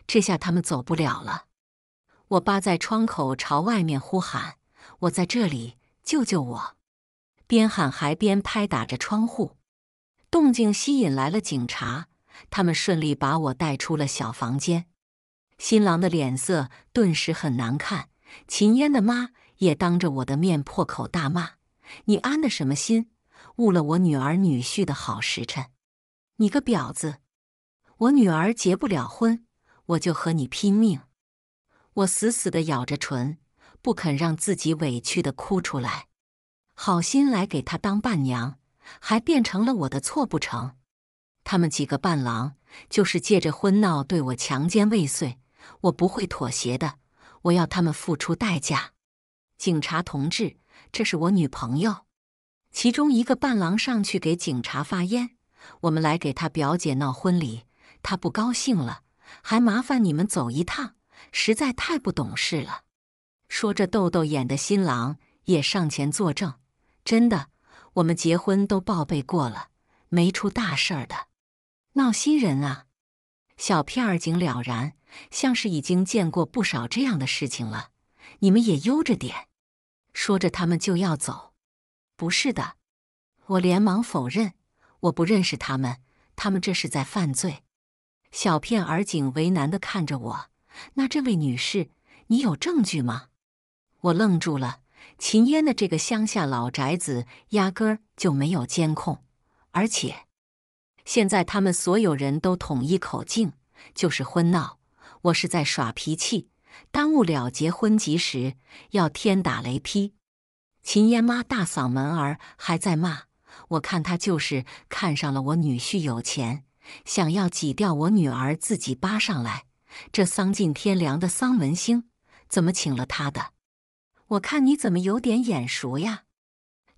这下他们走不了了。我扒在窗口朝外面呼喊：“我在这里，救救我！”边喊还边拍打着窗户，动静吸引来了警察。他们顺利把我带出了小房间。新郎的脸色顿时很难看，秦烟的妈也当着我的面破口大骂。你安的什么心？误了我女儿女婿的好时辰！你个婊子！我女儿结不了婚，我就和你拼命！我死死地咬着唇，不肯让自己委屈地哭出来。好心来给她当伴娘，还变成了我的错不成？他们几个伴郎，就是借着婚闹对我强奸未遂，我不会妥协的。我要他们付出代价！警察同志。这是我女朋友，其中一个伴郎上去给警察发烟。我们来给他表姐闹婚礼，他不高兴了，还麻烦你们走一趟，实在太不懂事了。说着，豆豆眼的新郎也上前作证：“真的，我们结婚都报备过了，没出大事儿的。闹新人啊！”小片儿警了然，像是已经见过不少这样的事情了。你们也悠着点。说着，他们就要走。不是的，我连忙否认，我不认识他们，他们这是在犯罪。小片儿警为难的看着我。那这位女士，你有证据吗？我愣住了。秦烟的这个乡下老宅子压根儿就没有监控，而且现在他们所有人都统一口径，就是婚闹。我是在耍脾气。耽误了结婚吉时，要天打雷劈！秦烟妈大嗓门儿还在骂，我看她就是看上了我女婿有钱，想要挤掉我女儿自己扒上来。这丧尽天良的丧文星，怎么请了他的？我看你怎么有点眼熟呀！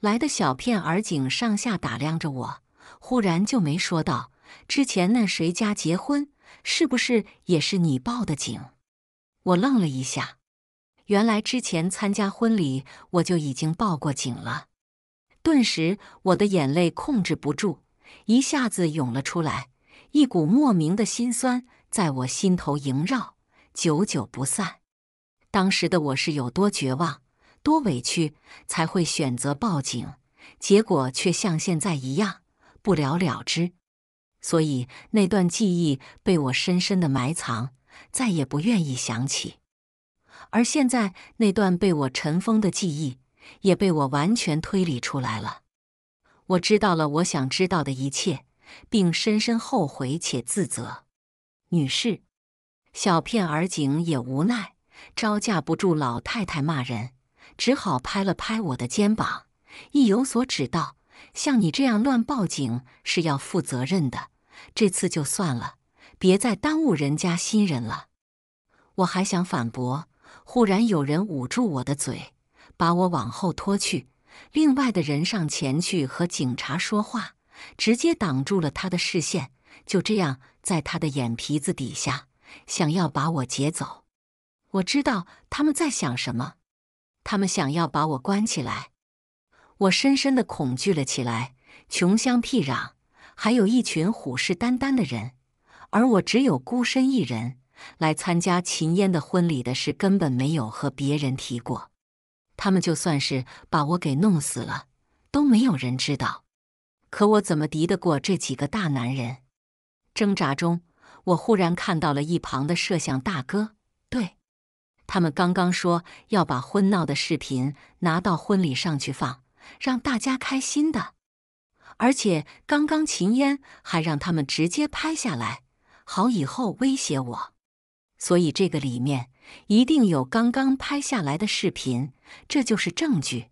来的小片儿警上下打量着我，忽然就没说道：“之前那谁家结婚，是不是也是你报的警？”我愣了一下，原来之前参加婚礼我就已经报过警了。顿时，我的眼泪控制不住，一下子涌了出来，一股莫名的心酸在我心头萦绕，久久不散。当时的我是有多绝望、多委屈，才会选择报警，结果却像现在一样不了了之。所以，那段记忆被我深深的埋藏。再也不愿意想起，而现在那段被我尘封的记忆也被我完全推理出来了。我知道了我想知道的一切，并深深后悔且自责。女士，小片儿警也无奈，招架不住老太太骂人，只好拍了拍我的肩膀，意有所指道：“像你这样乱报警是要负责任的，这次就算了。”别再耽误人家新人了！我还想反驳，忽然有人捂住我的嘴，把我往后拖去。另外的人上前去和警察说话，直接挡住了他的视线。就这样，在他的眼皮子底下，想要把我劫走。我知道他们在想什么，他们想要把我关起来。我深深的恐惧了起来。穷乡僻壤，还有一群虎视眈眈的人。而我只有孤身一人来参加秦嫣的婚礼的事，根本没有和别人提过。他们就算是把我给弄死了，都没有人知道。可我怎么敌得过这几个大男人？挣扎中，我忽然看到了一旁的摄像大哥。对，他们刚刚说要把婚闹的视频拿到婚礼上去放，让大家开心的。而且刚刚秦烟还让他们直接拍下来。好，以后威胁我，所以这个里面一定有刚刚拍下来的视频，这就是证据。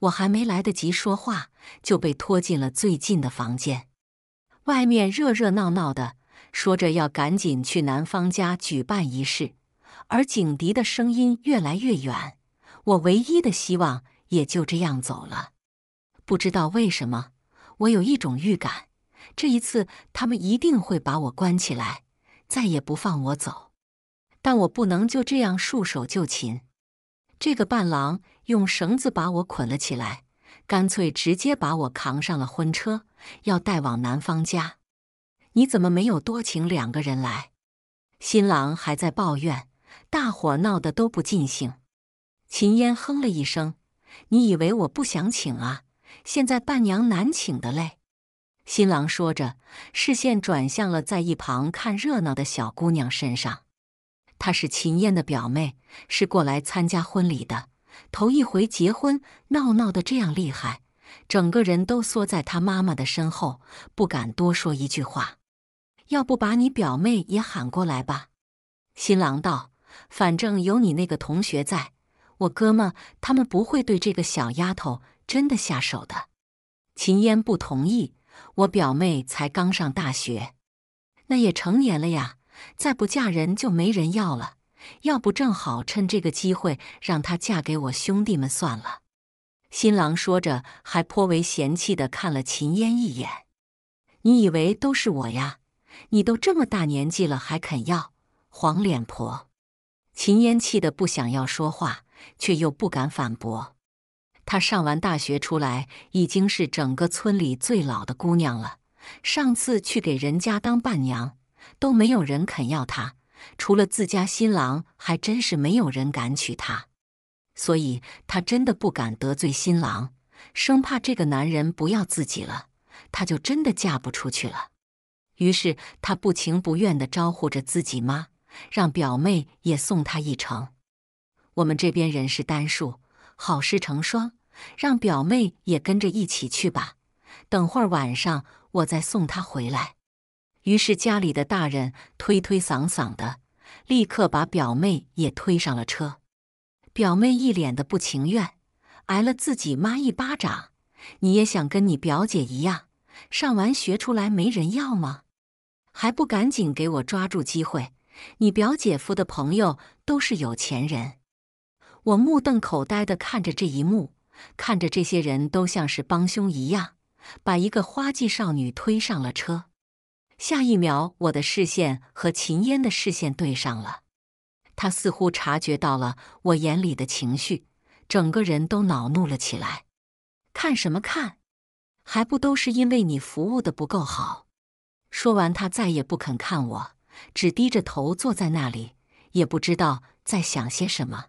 我还没来得及说话，就被拖进了最近的房间。外面热热闹闹的，说着要赶紧去男方家举办仪式，而警笛的声音越来越远。我唯一的希望也就这样走了。不知道为什么，我有一种预感。这一次，他们一定会把我关起来，再也不放我走。但我不能就这样束手就擒。这个伴郎用绳子把我捆了起来，干脆直接把我扛上了婚车，要带往男方家。你怎么没有多请两个人来？新郎还在抱怨，大伙闹得都不尽兴。秦烟哼了一声：“你以为我不想请啊？现在伴娘难请的嘞。”新郎说着，视线转向了在一旁看热闹的小姑娘身上。她是秦燕的表妹，是过来参加婚礼的。头一回结婚，闹闹的这样厉害，整个人都缩在她妈妈的身后，不敢多说一句话。要不把你表妹也喊过来吧？新郎道：“反正有你那个同学在，我哥们他们不会对这个小丫头真的下手的。”秦燕不同意。我表妹才刚上大学，那也成年了呀，再不嫁人就没人要了。要不正好趁这个机会让她嫁给我兄弟们算了。新郎说着，还颇为嫌弃的看了秦烟一眼。你以为都是我呀？你都这么大年纪了，还肯要？黄脸婆！秦烟气得不想要说话，却又不敢反驳。她上完大学出来，已经是整个村里最老的姑娘了。上次去给人家当伴娘，都没有人肯要她，除了自家新郎，还真是没有人敢娶她。所以她真的不敢得罪新郎，生怕这个男人不要自己了，她就真的嫁不出去了。于是她不情不愿地招呼着自己妈，让表妹也送她一程。我们这边人是单数。好事成双，让表妹也跟着一起去吧。等会儿晚上我再送她回来。于是，家里的大人推推搡搡的，立刻把表妹也推上了车。表妹一脸的不情愿，挨了自己妈一巴掌。你也想跟你表姐一样，上完学出来没人要吗？还不赶紧给我抓住机会！你表姐夫的朋友都是有钱人。我目瞪口呆地看着这一幕，看着这些人都像是帮凶一样，把一个花季少女推上了车。下一秒，我的视线和秦烟的视线对上了，她似乎察觉到了我眼里的情绪，整个人都恼怒了起来。看什么看？还不都是因为你服务的不够好？说完，她再也不肯看我，只低着头坐在那里，也不知道在想些什么。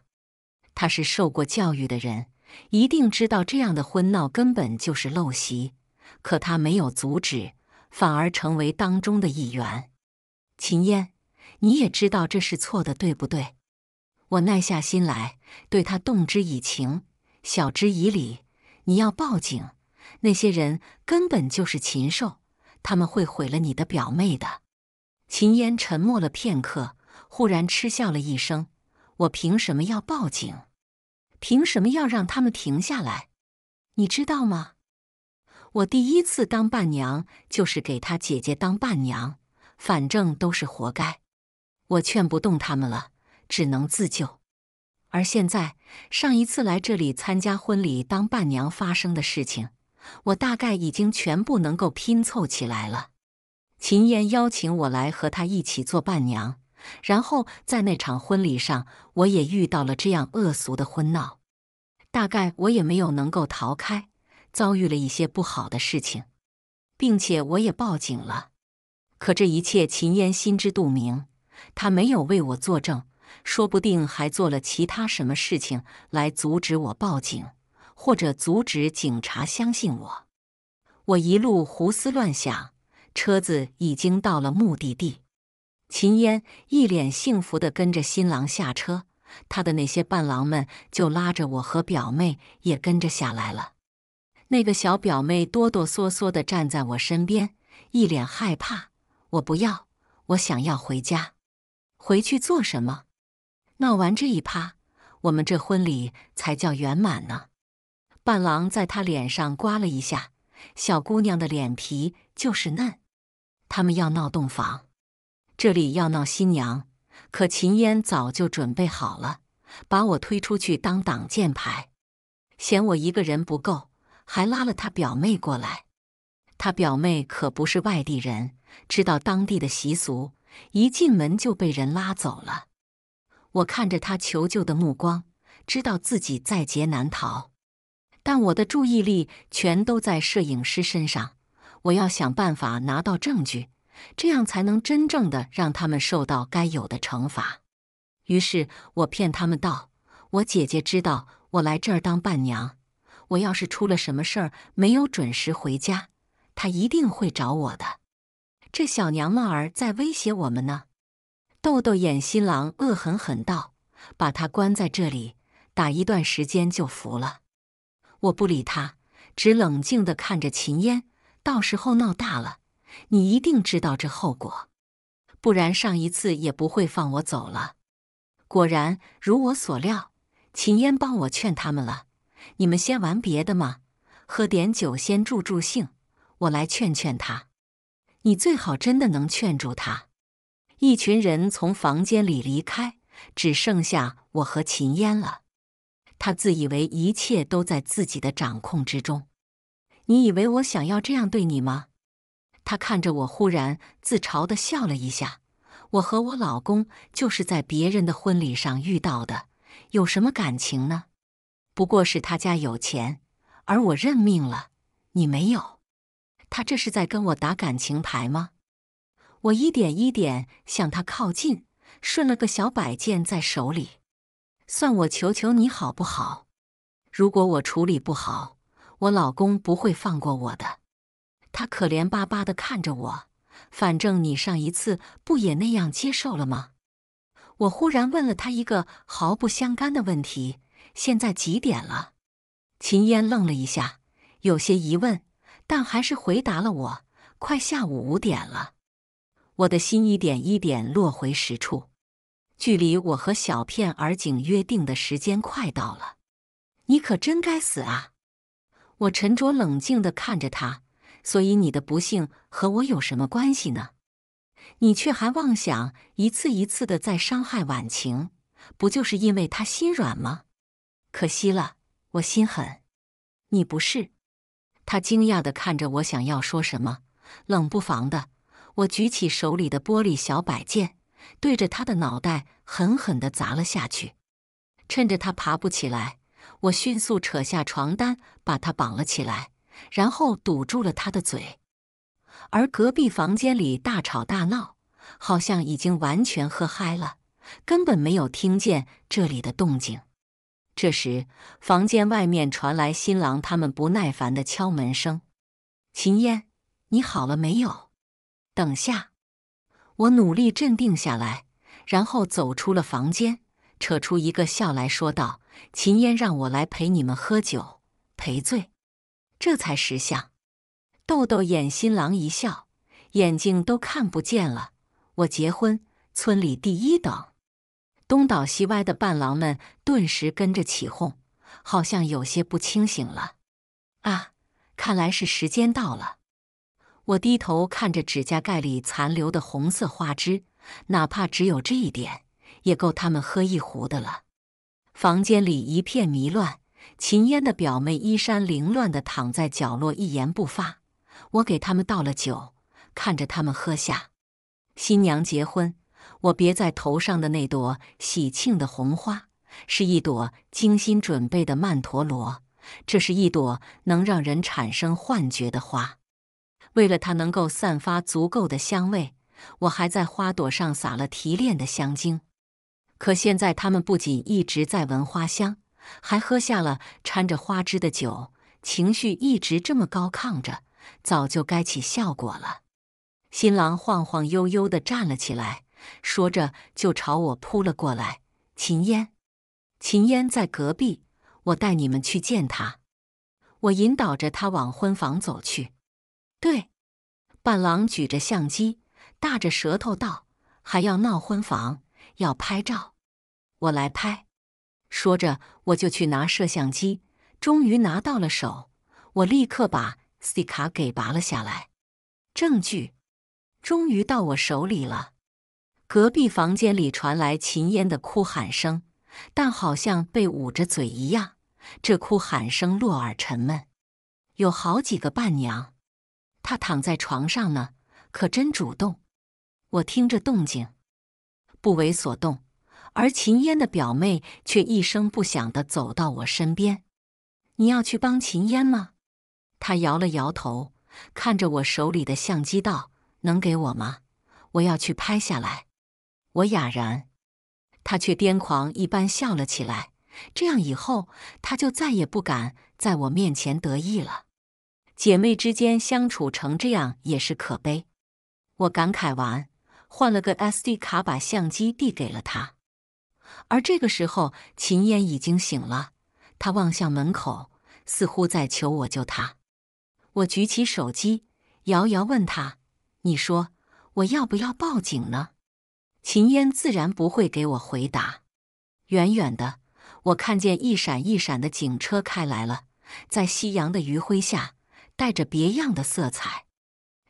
他是受过教育的人，一定知道这样的婚闹根本就是陋习，可他没有阻止，反而成为当中的一员。秦烟，你也知道这是错的，对不对？我耐下心来，对他动之以情，晓之以理。你要报警，那些人根本就是禽兽，他们会毁了你的表妹的。秦烟沉默了片刻，忽然嗤笑了一声：“我凭什么要报警？”凭什么要让他们停下来？你知道吗？我第一次当伴娘就是给他姐姐当伴娘，反正都是活该。我劝不动他们了，只能自救。而现在，上一次来这里参加婚礼当伴娘发生的事情，我大概已经全部能够拼凑起来了。秦燕邀请我来和她一起做伴娘。然后在那场婚礼上，我也遇到了这样恶俗的婚闹，大概我也没有能够逃开，遭遇了一些不好的事情，并且我也报警了。可这一切，秦烟心知肚明，他没有为我作证，说不定还做了其他什么事情来阻止我报警，或者阻止警察相信我。我一路胡思乱想，车子已经到了目的地。秦烟一脸幸福地跟着新郎下车，他的那些伴郎们就拉着我和表妹也跟着下来了。那个小表妹哆哆嗦嗦地站在我身边，一脸害怕。我不要，我想要回家。回去做什么？闹完这一趴，我们这婚礼才叫圆满呢。伴郎在她脸上刮了一下，小姑娘的脸皮就是嫩。他们要闹洞房。这里要闹新娘，可秦烟早就准备好了，把我推出去当挡箭牌，嫌我一个人不够，还拉了他表妹过来。他表妹可不是外地人，知道当地的习俗，一进门就被人拉走了。我看着他求救的目光，知道自己在劫难逃。但我的注意力全都在摄影师身上，我要想办法拿到证据。这样才能真正的让他们受到该有的惩罚。于是，我骗他们道：“我姐姐知道我来这儿当伴娘，我要是出了什么事儿，没有准时回家，她一定会找我的。”这小娘们儿在威胁我们呢！豆豆眼新郎恶狠狠道：“把她关在这里，打一段时间就服了。”我不理他，只冷静地看着秦烟。到时候闹大了。你一定知道这后果，不然上一次也不会放我走了。果然如我所料，秦烟帮我劝他们了。你们先玩别的嘛，喝点酒先助助兴。我来劝劝他。你最好真的能劝住他。一群人从房间里离开，只剩下我和秦烟了。他自以为一切都在自己的掌控之中。你以为我想要这样对你吗？他看着我，忽然自嘲地笑了一下。我和我老公就是在别人的婚礼上遇到的，有什么感情呢？不过是他家有钱，而我认命了。你没有，他这是在跟我打感情牌吗？我一点一点向他靠近，顺了个小摆件在手里。算我求求你好不好？如果我处理不好，我老公不会放过我的。他可怜巴巴的看着我，反正你上一次不也那样接受了吗？我忽然问了他一个毫不相干的问题：“现在几点了？”秦烟愣了一下，有些疑问，但还是回答了我：“快下午五点了。”我的心一点一点落回实处，距离我和小片儿景约定的时间快到了。你可真该死啊！我沉着冷静的看着他。所以你的不幸和我有什么关系呢？你却还妄想一次一次的在伤害婉晴，不就是因为他心软吗？可惜了，我心狠，你不是。他惊讶的看着我，想要说什么，冷不防的，我举起手里的玻璃小摆件，对着他的脑袋狠狠的砸了下去。趁着他爬不起来，我迅速扯下床单，把他绑了起来。然后堵住了他的嘴，而隔壁房间里大吵大闹，好像已经完全喝嗨了，根本没有听见这里的动静。这时，房间外面传来新郎他们不耐烦的敲门声：“秦烟，你好了没有？”等下，我努力镇定下来，然后走出了房间，扯出一个笑来说道：“秦烟，让我来陪你们喝酒赔罪。”这才识相，豆豆眼新郎一笑，眼睛都看不见了。我结婚，村里第一等，东倒西歪的伴郎们顿时跟着起哄，好像有些不清醒了。啊，看来是时间到了。我低头看着指甲盖里残留的红色花汁，哪怕只有这一点，也够他们喝一壶的了。房间里一片迷乱。秦烟的表妹衣衫凌乱的躺在角落，一言不发。我给他们倒了酒，看着他们喝下。新娘结婚，我别在头上的那朵喜庆的红花是一朵精心准备的曼陀罗，这是一朵能让人产生幻觉的花。为了它能够散发足够的香味，我还在花朵上撒了提炼的香精。可现在他们不仅一直在闻花香。还喝下了掺着花汁的酒，情绪一直这么高亢着，早就该起效果了。新郎晃晃悠悠地站了起来，说着就朝我扑了过来。秦烟，秦烟在隔壁，我带你们去见他。我引导着他往婚房走去。对，伴郎举着相机，大着舌头道：“还要闹婚房，要拍照，我来拍。”说着。我就去拿摄像机，终于拿到了手。我立刻把 C 卡给拔了下来，证据终于到我手里了。隔壁房间里传来秦烟的哭喊声，但好像被捂着嘴一样，这哭喊声落耳沉闷。有好几个伴娘，她躺在床上呢，可真主动。我听着动静，不为所动。而秦烟的表妹却一声不响的走到我身边。“你要去帮秦烟吗？”她摇了摇头，看着我手里的相机道：“能给我吗？我要去拍下来。”我哑然，她却癫狂一般笑了起来。这样以后，她就再也不敢在我面前得意了。姐妹之间相处成这样也是可悲。我感慨完，换了个 SD 卡，把相机递给了她。而这个时候，秦烟已经醒了。他望向门口，似乎在求我救他。我举起手机，遥遥问他：“你说我要不要报警呢？”秦烟自然不会给我回答。远远的，我看见一闪一闪的警车开来了，在夕阳的余晖下，带着别样的色彩。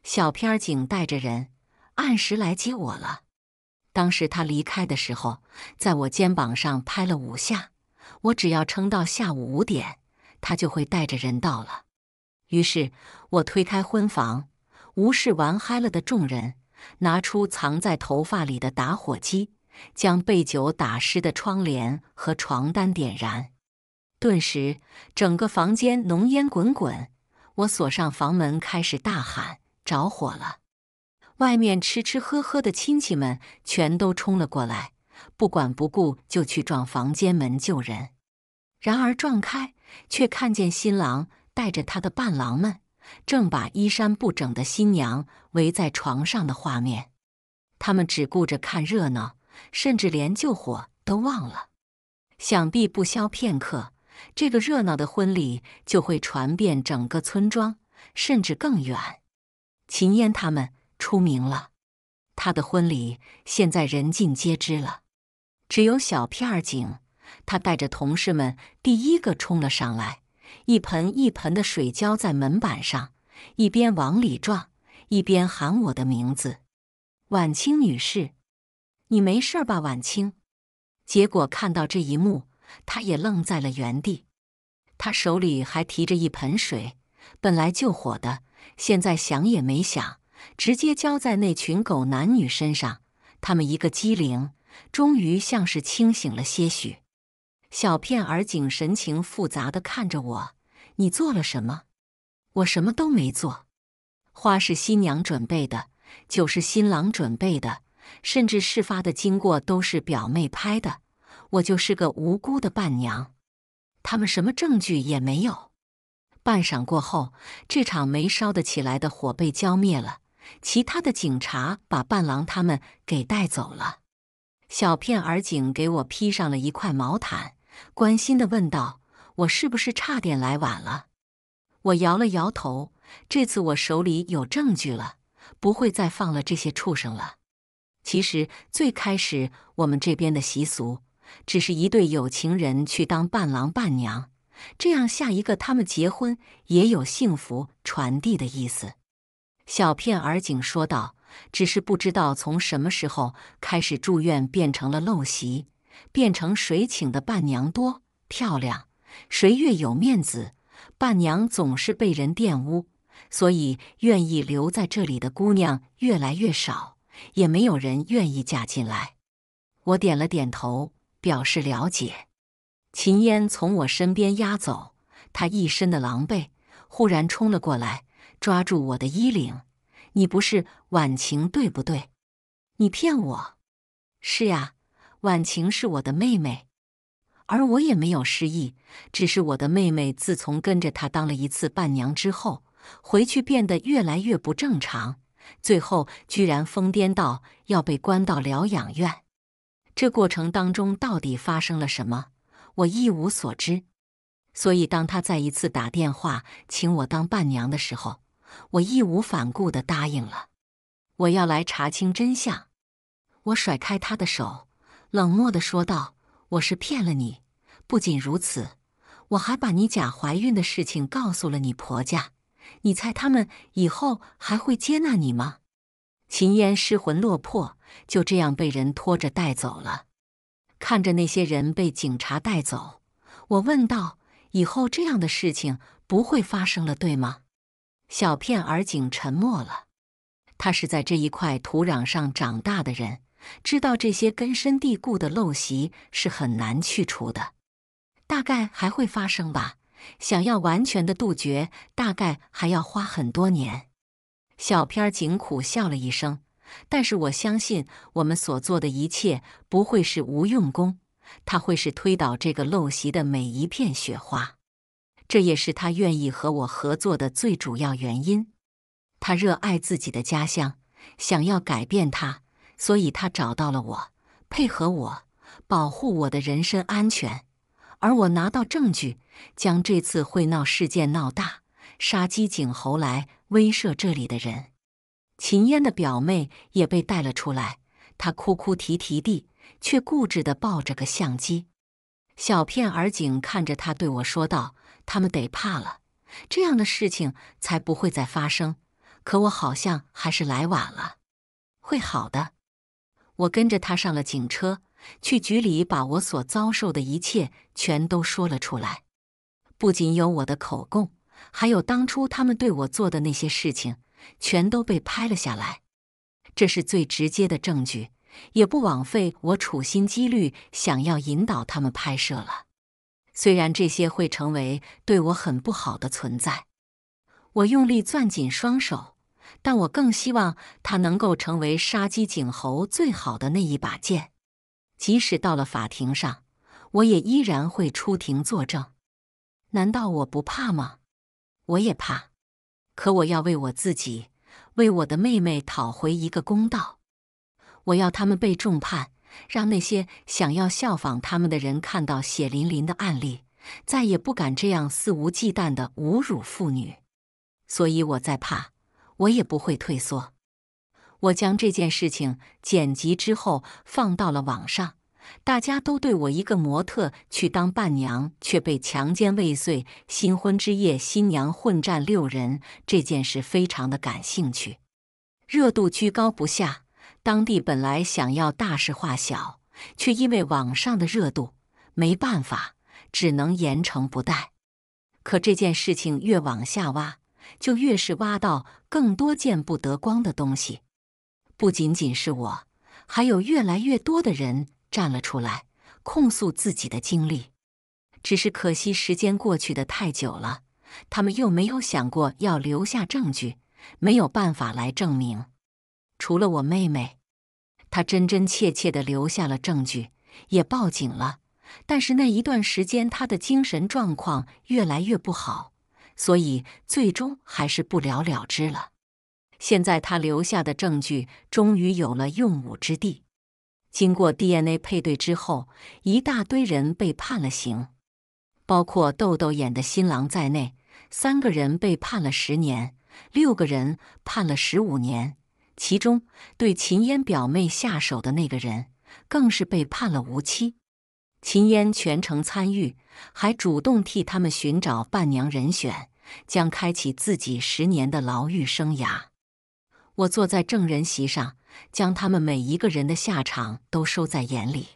小片警带着人，按时来接我了。当时他离开的时候，在我肩膀上拍了五下。我只要撑到下午五点，他就会带着人到了。于是，我推开婚房，无视玩嗨了的众人，拿出藏在头发里的打火机，将被酒打湿的窗帘和床单点燃。顿时，整个房间浓烟滚滚。我锁上房门，开始大喊：“着火了！”外面吃吃喝喝的亲戚们全都冲了过来，不管不顾就去撞房间门救人。然而撞开，却看见新郎带着他的伴郎们正把衣衫不整的新娘围在床上的画面。他们只顾着看热闹，甚至连救火都忘了。想必不消片刻，这个热闹的婚礼就会传遍整个村庄，甚至更远。秦烟他们。出名了，他的婚礼现在人尽皆知了。只有小片儿警，他带着同事们第一个冲了上来，一盆一盆的水浇在门板上，一边往里撞，一边喊我的名字：“晚清女士，你没事吧，晚清？”结果看到这一幕，他也愣在了原地，他手里还提着一盆水，本来救火的，现在想也没想。直接浇在那群狗男女身上，他们一个机灵，终于像是清醒了些许。小片儿景神情复杂的看着我：“你做了什么？”“我什么都没做。”花是新娘准备的，酒是新郎准备的，甚至事发的经过都是表妹拍的，我就是个无辜的伴娘。他们什么证据也没有。半晌过后，这场没烧得起来的火被浇灭了。其他的警察把伴郎他们给带走了。小片儿警给我披上了一块毛毯，关心地问道：“我是不是差点来晚了？”我摇了摇头。这次我手里有证据了，不会再放了这些畜生了。其实最开始我们这边的习俗，只是一对有情人去当伴郎伴娘，这样下一个他们结婚也有幸福传递的意思。小片儿景说道：“只是不知道从什么时候开始，住院变成了陋习，变成谁请的伴娘多漂亮，谁越有面子，伴娘总是被人玷污，所以愿意留在这里的姑娘越来越少，也没有人愿意嫁进来。”我点了点头，表示了解。秦烟从我身边压走，她一身的狼狈，忽然冲了过来。抓住我的衣领，你不是婉晴对不对？你骗我！是呀，婉晴是我的妹妹，而我也没有失忆。只是我的妹妹自从跟着她当了一次伴娘之后，回去变得越来越不正常，最后居然疯癫到要被关到疗养院。这过程当中到底发生了什么，我一无所知。所以，当他再一次打电话请我当伴娘的时候，我义无反顾地答应了。我要来查清真相。我甩开他的手，冷漠地说道：“我是骗了你。不仅如此，我还把你假怀孕的事情告诉了你婆家。你猜他们以后还会接纳你吗？”秦烟失魂落魄，就这样被人拖着带走了。看着那些人被警察带走，我问道：“以后这样的事情不会发生了，对吗？”小片儿井沉默了。他是在这一块土壤上长大的人，知道这些根深蒂固的陋习是很难去除的，大概还会发生吧。想要完全的杜绝，大概还要花很多年。小片儿井苦笑了一声。但是我相信，我们所做的一切不会是无用功，它会是推倒这个陋习的每一片雪花。这也是他愿意和我合作的最主要原因。他热爱自己的家乡，想要改变它，所以他找到了我，配合我，保护我的人身安全。而我拿到证据，将这次会闹事件闹大，杀鸡儆猴来威慑这里的人。秦烟的表妹也被带了出来，她哭哭啼啼地，却固执地抱着个相机。小片儿警看着他，对我说道。他们得怕了，这样的事情才不会再发生。可我好像还是来晚了。会好的。我跟着他上了警车，去局里把我所遭受的一切全都说了出来。不仅有我的口供，还有当初他们对我做的那些事情，全都被拍了下来。这是最直接的证据，也不枉费我处心积虑想要引导他们拍摄了。虽然这些会成为对我很不好的存在，我用力攥紧双手，但我更希望它能够成为杀鸡儆猴最好的那一把剑。即使到了法庭上，我也依然会出庭作证。难道我不怕吗？我也怕，可我要为我自己，为我的妹妹讨回一个公道。我要他们被重判。让那些想要效仿他们的人看到血淋淋的案例，再也不敢这样肆无忌惮的侮辱妇女。所以我在怕，我也不会退缩。我将这件事情剪辑之后放到了网上，大家都对我一个模特去当伴娘却被强奸未遂、新婚之夜新娘混战六人这件事非常的感兴趣，热度居高不下。当地本来想要大事化小，却因为网上的热度，没办法，只能严惩不贷。可这件事情越往下挖，就越是挖到更多见不得光的东西。不仅仅是我，还有越来越多的人站了出来，控诉自己的经历。只是可惜，时间过去的太久了，他们又没有想过要留下证据，没有办法来证明。除了我妹妹。他真真切切的留下了证据，也报警了，但是那一段时间他的精神状况越来越不好，所以最终还是不了了之了。现在他留下的证据终于有了用武之地，经过 DNA 配对之后，一大堆人被判了刑，包括豆豆眼的新郎在内，三个人被判了十年，六个人判了十五年。其中对秦烟表妹下手的那个人，更是被判了无期。秦烟全程参与，还主动替他们寻找伴娘人选，将开启自己十年的牢狱生涯。我坐在证人席上，将他们每一个人的下场都收在眼里。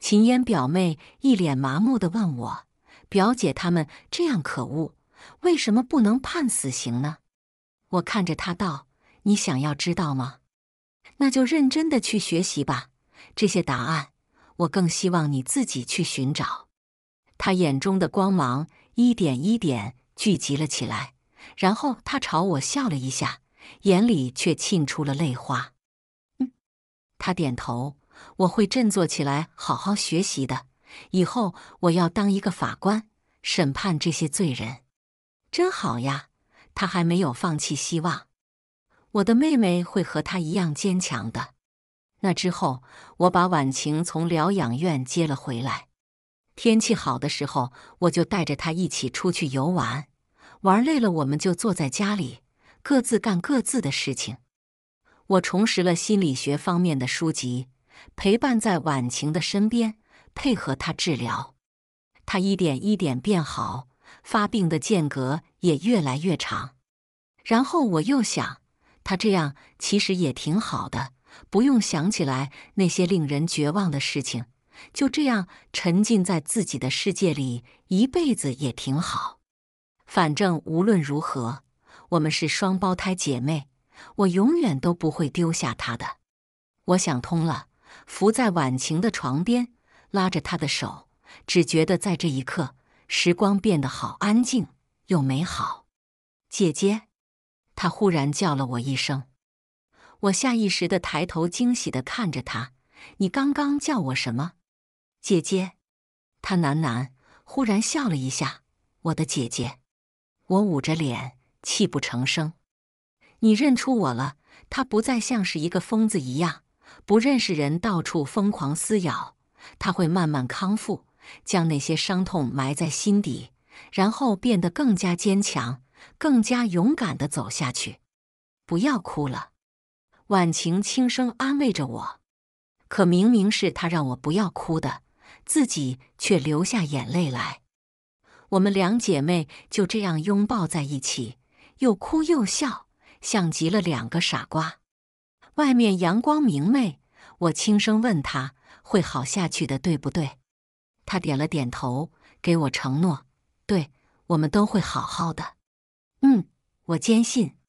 秦烟表妹一脸麻木地问我：“表姐，他们这样可恶，为什么不能判死刑呢？”我看着她道。你想要知道吗？那就认真的去学习吧。这些答案，我更希望你自己去寻找。他眼中的光芒一点一点聚集了起来，然后他朝我笑了一下，眼里却沁出了泪花。嗯，他点头，我会振作起来，好好学习的。以后我要当一个法官，审判这些罪人。真好呀，他还没有放弃希望。我的妹妹会和她一样坚强的。那之后，我把婉晴从疗养院接了回来。天气好的时候，我就带着她一起出去游玩。玩累了，我们就坐在家里，各自干各自的事情。我重拾了心理学方面的书籍，陪伴在婉晴的身边，配合她治疗。她一点一点变好，发病的间隔也越来越长。然后我又想。他这样其实也挺好的，不用想起来那些令人绝望的事情，就这样沉浸在自己的世界里，一辈子也挺好。反正无论如何，我们是双胞胎姐妹，我永远都不会丢下他的。我想通了，伏在婉晴的床边，拉着她的手，只觉得在这一刻，时光变得好安静又美好，姐姐。他忽然叫了我一声，我下意识的抬头，惊喜的看着他：“你刚刚叫我什么？”“姐姐。”他喃喃，忽然笑了一下：“我的姐姐。”我捂着脸，泣不成声：“你认出我了。”他不再像是一个疯子一样，不认识人，到处疯狂撕咬。他会慢慢康复，将那些伤痛埋在心底，然后变得更加坚强。更加勇敢的走下去，不要哭了。婉晴轻声安慰着我，可明明是她让我不要哭的，自己却流下眼泪来。我们两姐妹就这样拥抱在一起，又哭又笑，像极了两个傻瓜。外面阳光明媚，我轻声问她：“会好下去的，对不对？”她点了点头，给我承诺：“对我们都会好好的。”嗯，我坚信。